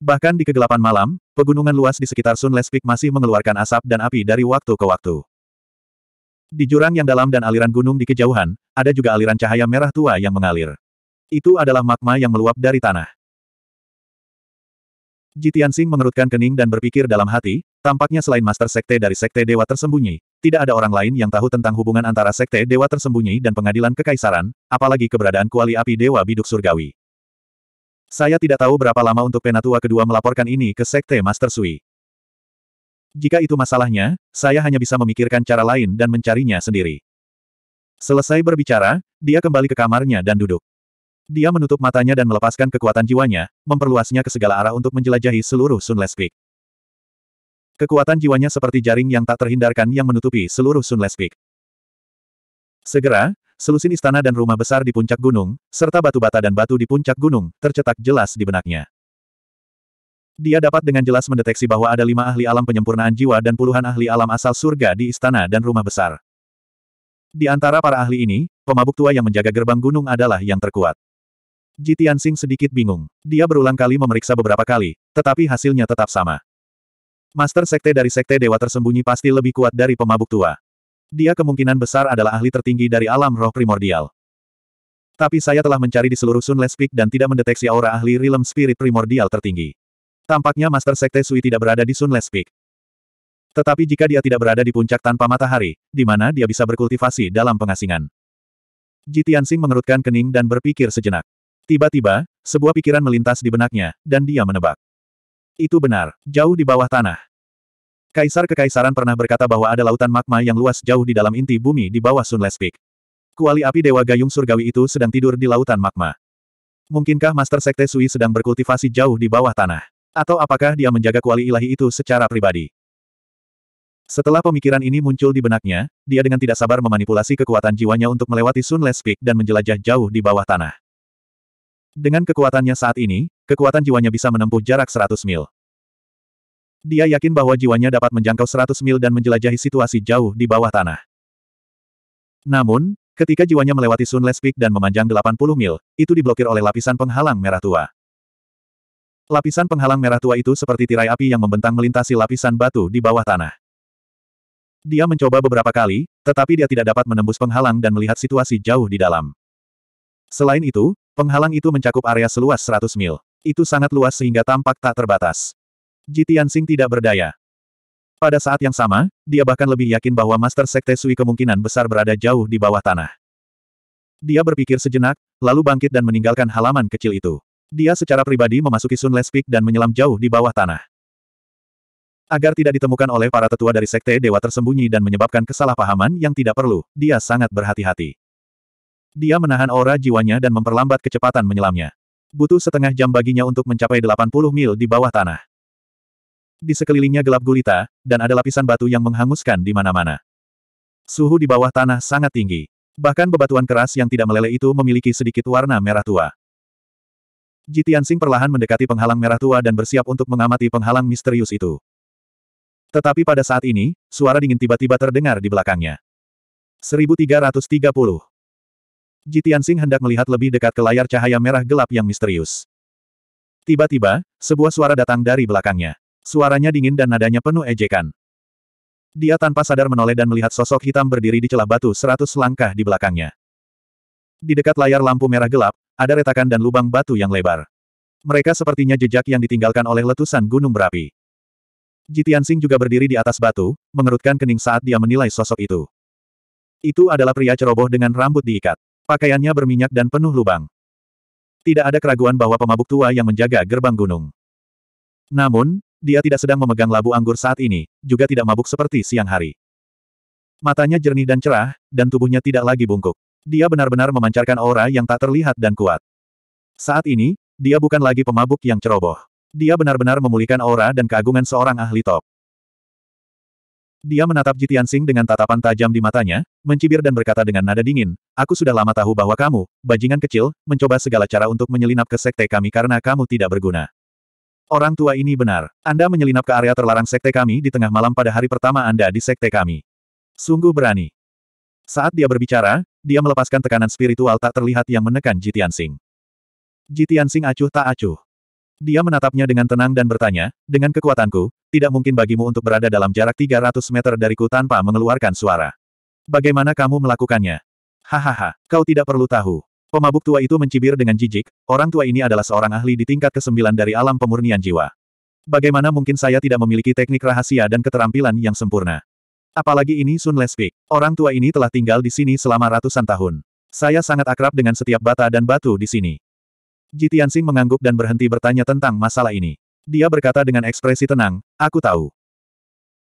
Bahkan di kegelapan malam, pegunungan luas di sekitar Sunless Peak masih mengeluarkan asap dan api dari waktu ke waktu. Di jurang yang dalam dan aliran gunung di kejauhan, ada juga aliran cahaya merah tua yang mengalir. Itu adalah magma yang meluap dari tanah. Jitiansing mengerutkan kening dan berpikir dalam hati, Tampaknya selain Master Sekte dari Sekte Dewa Tersembunyi, tidak ada orang lain yang tahu tentang hubungan antara Sekte Dewa Tersembunyi dan Pengadilan Kekaisaran, apalagi keberadaan kuali api Dewa Biduk Surgawi. Saya tidak tahu berapa lama untuk Penatua kedua melaporkan ini ke Sekte Master Sui. Jika itu masalahnya, saya hanya bisa memikirkan cara lain dan mencarinya sendiri. Selesai berbicara, dia kembali ke kamarnya dan duduk. Dia menutup matanya dan melepaskan kekuatan jiwanya, memperluasnya ke segala arah untuk menjelajahi seluruh Sunless Peak. Kekuatan jiwanya seperti jaring yang tak terhindarkan yang menutupi seluruh Sunless Peak. Segera, selusin istana dan rumah besar di puncak gunung, serta batu-bata dan batu di puncak gunung, tercetak jelas di benaknya. Dia dapat dengan jelas mendeteksi bahwa ada lima ahli alam penyempurnaan jiwa dan puluhan ahli alam asal surga di istana dan rumah besar. Di antara para ahli ini, pemabuk tua yang menjaga gerbang gunung adalah yang terkuat. Jitian Sing sedikit bingung. Dia berulang kali memeriksa beberapa kali, tetapi hasilnya tetap sama. Master Sekte dari Sekte Dewa Tersembunyi pasti lebih kuat dari pemabuk tua. Dia kemungkinan besar adalah ahli tertinggi dari alam roh primordial. Tapi saya telah mencari di seluruh Sunless Peak dan tidak mendeteksi aura ahli realm spirit primordial tertinggi. Tampaknya Master Sekte Sui tidak berada di Sunless Peak. Tetapi jika dia tidak berada di puncak tanpa matahari, di mana dia bisa berkultivasi dalam pengasingan? Jitiansing mengerutkan kening dan berpikir sejenak. Tiba-tiba, sebuah pikiran melintas di benaknya, dan dia menebak. Itu benar, jauh di bawah tanah. Kaisar Kekaisaran pernah berkata bahwa ada lautan magma yang luas jauh di dalam inti bumi di bawah Sunless Peak. Kuali api Dewa Gayung Surgawi itu sedang tidur di lautan magma. Mungkinkah Master Sekte Sui sedang berkultivasi jauh di bawah tanah? Atau apakah dia menjaga kuali ilahi itu secara pribadi? Setelah pemikiran ini muncul di benaknya, dia dengan tidak sabar memanipulasi kekuatan jiwanya untuk melewati Sunless Peak dan menjelajah jauh di bawah tanah. Dengan kekuatannya saat ini, kekuatan jiwanya bisa menempuh jarak 100 mil. Dia yakin bahwa jiwanya dapat menjangkau 100 mil dan menjelajahi situasi jauh di bawah tanah. Namun, ketika jiwanya melewati Sunless Peak dan memanjang 80 mil, itu diblokir oleh lapisan penghalang merah tua. Lapisan penghalang merah tua itu seperti tirai api yang membentang melintasi lapisan batu di bawah tanah. Dia mencoba beberapa kali, tetapi dia tidak dapat menembus penghalang dan melihat situasi jauh di dalam. Selain itu, penghalang itu mencakup area seluas 100 mil. Itu sangat luas sehingga tampak tak terbatas. Ji Tianxing tidak berdaya. Pada saat yang sama, dia bahkan lebih yakin bahwa Master Sekte Sui kemungkinan besar berada jauh di bawah tanah. Dia berpikir sejenak, lalu bangkit dan meninggalkan halaman kecil itu. Dia secara pribadi memasuki Sunless Peak dan menyelam jauh di bawah tanah. Agar tidak ditemukan oleh para tetua dari Sekte Dewa tersembunyi dan menyebabkan kesalahpahaman yang tidak perlu, dia sangat berhati-hati. Dia menahan aura jiwanya dan memperlambat kecepatan menyelamnya butuh setengah jam baginya untuk mencapai 80 mil di bawah tanah. Di sekelilingnya gelap gulita, dan ada lapisan batu yang menghanguskan di mana-mana. Suhu di bawah tanah sangat tinggi. Bahkan bebatuan keras yang tidak meleleh itu memiliki sedikit warna merah tua. Jitiansing perlahan mendekati penghalang merah tua dan bersiap untuk mengamati penghalang misterius itu. Tetapi pada saat ini, suara dingin tiba-tiba terdengar di belakangnya. 1330 Jitian Tianxing hendak melihat lebih dekat ke layar cahaya merah gelap yang misterius. Tiba-tiba, sebuah suara datang dari belakangnya. Suaranya dingin dan nadanya penuh ejekan. Dia tanpa sadar menoleh dan melihat sosok hitam berdiri di celah batu seratus langkah di belakangnya. Di dekat layar lampu merah gelap, ada retakan dan lubang batu yang lebar. Mereka sepertinya jejak yang ditinggalkan oleh letusan gunung berapi. Jitian Sing juga berdiri di atas batu, mengerutkan kening saat dia menilai sosok itu. Itu adalah pria ceroboh dengan rambut diikat. Pakaiannya berminyak dan penuh lubang. Tidak ada keraguan bahwa pemabuk tua yang menjaga gerbang gunung. Namun, dia tidak sedang memegang labu anggur saat ini, juga tidak mabuk seperti siang hari. Matanya jernih dan cerah, dan tubuhnya tidak lagi bungkuk. Dia benar-benar memancarkan aura yang tak terlihat dan kuat. Saat ini, dia bukan lagi pemabuk yang ceroboh. Dia benar-benar memulihkan aura dan keagungan seorang ahli top. Dia menatap Jitian Sing dengan tatapan tajam di matanya, mencibir dan berkata dengan nada dingin, Aku sudah lama tahu bahwa kamu, bajingan kecil, mencoba segala cara untuk menyelinap ke sekte kami karena kamu tidak berguna. Orang tua ini benar. Anda menyelinap ke area terlarang sekte kami di tengah malam pada hari pertama Anda di sekte kami. Sungguh berani. Saat dia berbicara, dia melepaskan tekanan spiritual tak terlihat yang menekan Jitian Sing. Jitian Sing acuh tak acuh. Dia menatapnya dengan tenang dan bertanya, dengan kekuatanku, tidak mungkin bagimu untuk berada dalam jarak 300 meter dariku tanpa mengeluarkan suara. Bagaimana kamu melakukannya? Hahaha, kau tidak perlu tahu. Pemabuk tua itu mencibir dengan jijik, orang tua ini adalah seorang ahli di tingkat ke-9 dari alam pemurnian jiwa. Bagaimana mungkin saya tidak memiliki teknik rahasia dan keterampilan yang sempurna? Apalagi ini Sun Lespik. Orang tua ini telah tinggal di sini selama ratusan tahun. Saya sangat akrab dengan setiap bata dan batu di sini. Ji Tianxing mengangguk dan berhenti bertanya tentang masalah ini. Dia berkata dengan ekspresi tenang, aku tahu.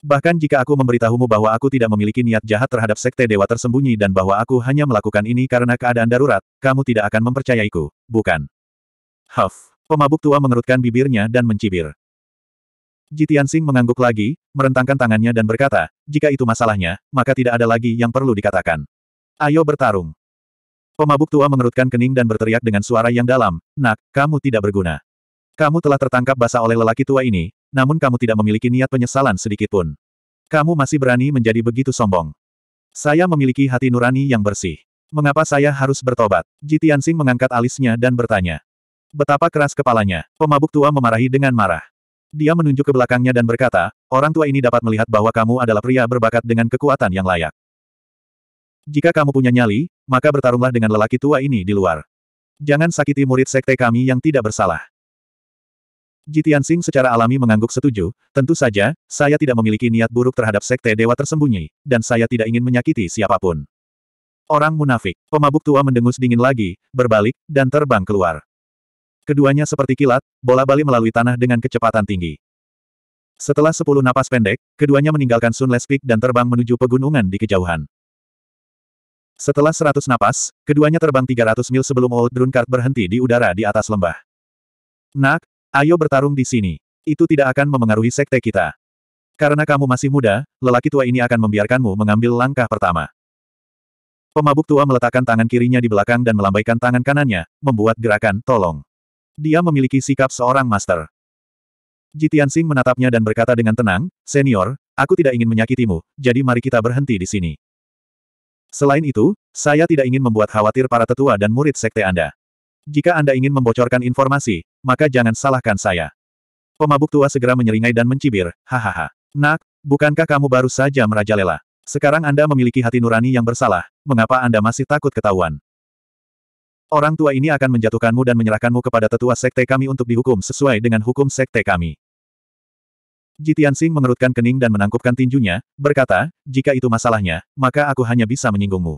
Bahkan jika aku memberitahumu bahwa aku tidak memiliki niat jahat terhadap sekte dewa tersembunyi dan bahwa aku hanya melakukan ini karena keadaan darurat, kamu tidak akan mempercayaiku, bukan? Huff. Pemabuk tua mengerutkan bibirnya dan mencibir. Jitian Sing mengangguk lagi, merentangkan tangannya dan berkata, jika itu masalahnya, maka tidak ada lagi yang perlu dikatakan. Ayo bertarung. Pemabuk tua mengerutkan kening dan berteriak dengan suara yang dalam, Nak, kamu tidak berguna. Kamu telah tertangkap basah oleh lelaki tua ini, namun kamu tidak memiliki niat penyesalan sedikitpun. Kamu masih berani menjadi begitu sombong. Saya memiliki hati nurani yang bersih. Mengapa saya harus bertobat? Jitian Sing mengangkat alisnya dan bertanya. Betapa keras kepalanya. Pemabuk tua memarahi dengan marah. Dia menunjuk ke belakangnya dan berkata, orang tua ini dapat melihat bahwa kamu adalah pria berbakat dengan kekuatan yang layak. Jika kamu punya nyali, maka bertarunglah dengan lelaki tua ini di luar. Jangan sakiti murid sekte kami yang tidak bersalah. Jitian Singh secara alami mengangguk setuju, tentu saja, saya tidak memiliki niat buruk terhadap sekte dewa tersembunyi, dan saya tidak ingin menyakiti siapapun. Orang munafik, pemabuk tua mendengus dingin lagi, berbalik, dan terbang keluar. Keduanya seperti kilat, bola balik melalui tanah dengan kecepatan tinggi. Setelah sepuluh napas pendek, keduanya meninggalkan Sunless Peak dan terbang menuju pegunungan di kejauhan. Setelah seratus napas, keduanya terbang 300 mil sebelum Old Drunkard berhenti di udara di atas lembah. Nak, ayo bertarung di sini. Itu tidak akan memengaruhi sekte kita. Karena kamu masih muda, lelaki tua ini akan membiarkanmu mengambil langkah pertama. Pemabuk tua meletakkan tangan kirinya di belakang dan melambaikan tangan kanannya, membuat gerakan, tolong. Dia memiliki sikap seorang master. Jitian Singh menatapnya dan berkata dengan tenang, Senior, aku tidak ingin menyakitimu, jadi mari kita berhenti di sini. Selain itu, saya tidak ingin membuat khawatir para tetua dan murid sekte Anda. Jika Anda ingin membocorkan informasi, maka jangan salahkan saya. Pemabuk tua segera menyeringai dan mencibir, hahaha. Nak, bukankah kamu baru saja merajalela? Sekarang Anda memiliki hati nurani yang bersalah, mengapa Anda masih takut ketahuan? Orang tua ini akan menjatuhkanmu dan menyerahkanmu kepada tetua sekte kami untuk dihukum sesuai dengan hukum sekte kami. Jitian Sing mengerutkan kening dan menangkupkan tinjunya, berkata, jika itu masalahnya, maka aku hanya bisa menyinggungmu.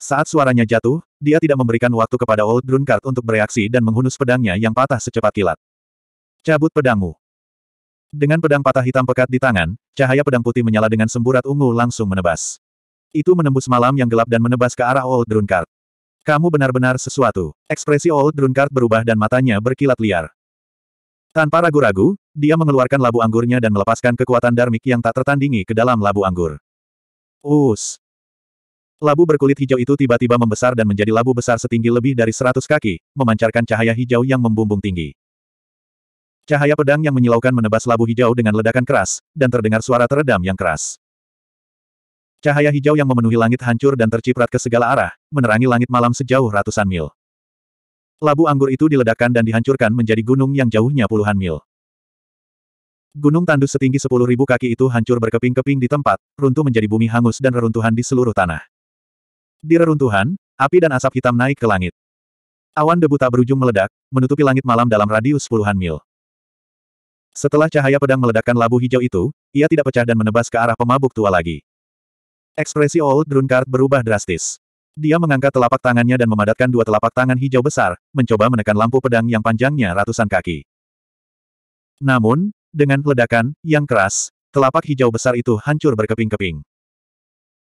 Saat suaranya jatuh, dia tidak memberikan waktu kepada Old Drunkard untuk bereaksi dan menghunus pedangnya yang patah secepat kilat. Cabut pedangmu. Dengan pedang patah hitam pekat di tangan, cahaya pedang putih menyala dengan semburat ungu langsung menebas. Itu menembus malam yang gelap dan menebas ke arah Old Drunkard. Kamu benar-benar sesuatu. Ekspresi Old Drunkard berubah dan matanya berkilat liar. Tanpa ragu-ragu, dia mengeluarkan labu anggurnya dan melepaskan kekuatan darmik yang tak tertandingi ke dalam labu anggur. Us. Labu berkulit hijau itu tiba-tiba membesar dan menjadi labu besar setinggi lebih dari seratus kaki, memancarkan cahaya hijau yang membumbung tinggi. Cahaya pedang yang menyilaukan menebas labu hijau dengan ledakan keras, dan terdengar suara teredam yang keras. Cahaya hijau yang memenuhi langit hancur dan terciprat ke segala arah, menerangi langit malam sejauh ratusan mil. Labu anggur itu diledakkan dan dihancurkan menjadi gunung yang jauhnya puluhan mil. Gunung tandus setinggi sepuluh ribu kaki itu hancur berkeping-keping di tempat, runtuh menjadi bumi hangus dan reruntuhan di seluruh tanah. Di reruntuhan, api dan asap hitam naik ke langit. Awan debu tak berujung meledak, menutupi langit malam dalam radius puluhan mil. Setelah cahaya pedang meledakkan labu hijau itu, ia tidak pecah dan menebas ke arah pemabuk tua lagi. Ekspresi Old Drunkard berubah drastis. Dia mengangkat telapak tangannya dan memadatkan dua telapak tangan hijau besar, mencoba menekan lampu pedang yang panjangnya ratusan kaki. Namun, dengan ledakan yang keras, telapak hijau besar itu hancur berkeping-keping.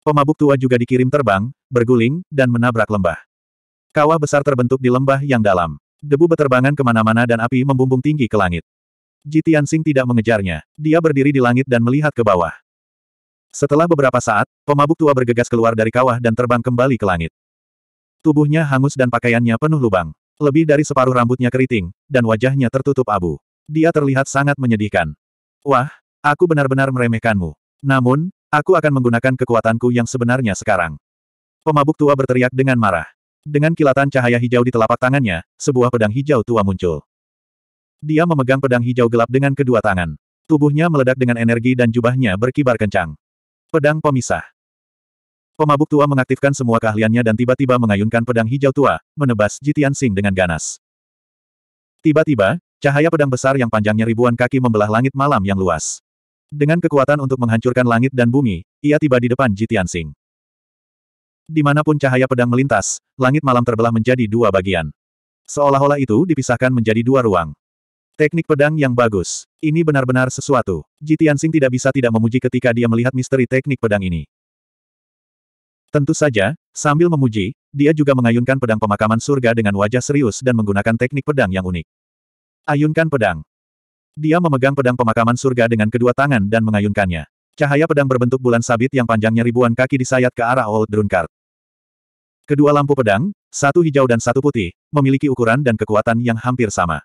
Pemabuk tua juga dikirim terbang, berguling, dan menabrak lembah. Kawah besar terbentuk di lembah yang dalam. Debu beterbangan kemana-mana dan api membumbung tinggi ke langit. Jitian Sing tidak mengejarnya. Dia berdiri di langit dan melihat ke bawah. Setelah beberapa saat, pemabuk tua bergegas keluar dari kawah dan terbang kembali ke langit. Tubuhnya hangus dan pakaiannya penuh lubang. Lebih dari separuh rambutnya keriting, dan wajahnya tertutup abu. Dia terlihat sangat menyedihkan. Wah, aku benar-benar meremehkanmu. Namun, aku akan menggunakan kekuatanku yang sebenarnya sekarang. Pemabuk tua berteriak dengan marah. Dengan kilatan cahaya hijau di telapak tangannya, sebuah pedang hijau tua muncul. Dia memegang pedang hijau gelap dengan kedua tangan. Tubuhnya meledak dengan energi dan jubahnya berkibar kencang. Pedang Pemisah Pemabuk tua mengaktifkan semua keahliannya dan tiba-tiba mengayunkan pedang hijau tua, menebas Jitian Sing dengan ganas. Tiba-tiba, cahaya pedang besar yang panjangnya ribuan kaki membelah langit malam yang luas. Dengan kekuatan untuk menghancurkan langit dan bumi, ia tiba di depan Jitian Sing. Dimanapun cahaya pedang melintas, langit malam terbelah menjadi dua bagian. Seolah-olah itu dipisahkan menjadi dua ruang. Teknik pedang yang bagus. Ini benar-benar sesuatu. Ji tidak bisa tidak memuji ketika dia melihat misteri teknik pedang ini. Tentu saja, sambil memuji, dia juga mengayunkan pedang pemakaman surga dengan wajah serius dan menggunakan teknik pedang yang unik. Ayunkan pedang. Dia memegang pedang pemakaman surga dengan kedua tangan dan mengayunkannya. Cahaya pedang berbentuk bulan sabit yang panjangnya ribuan kaki disayat ke arah Old Drunkard. Kedua lampu pedang, satu hijau dan satu putih, memiliki ukuran dan kekuatan yang hampir sama.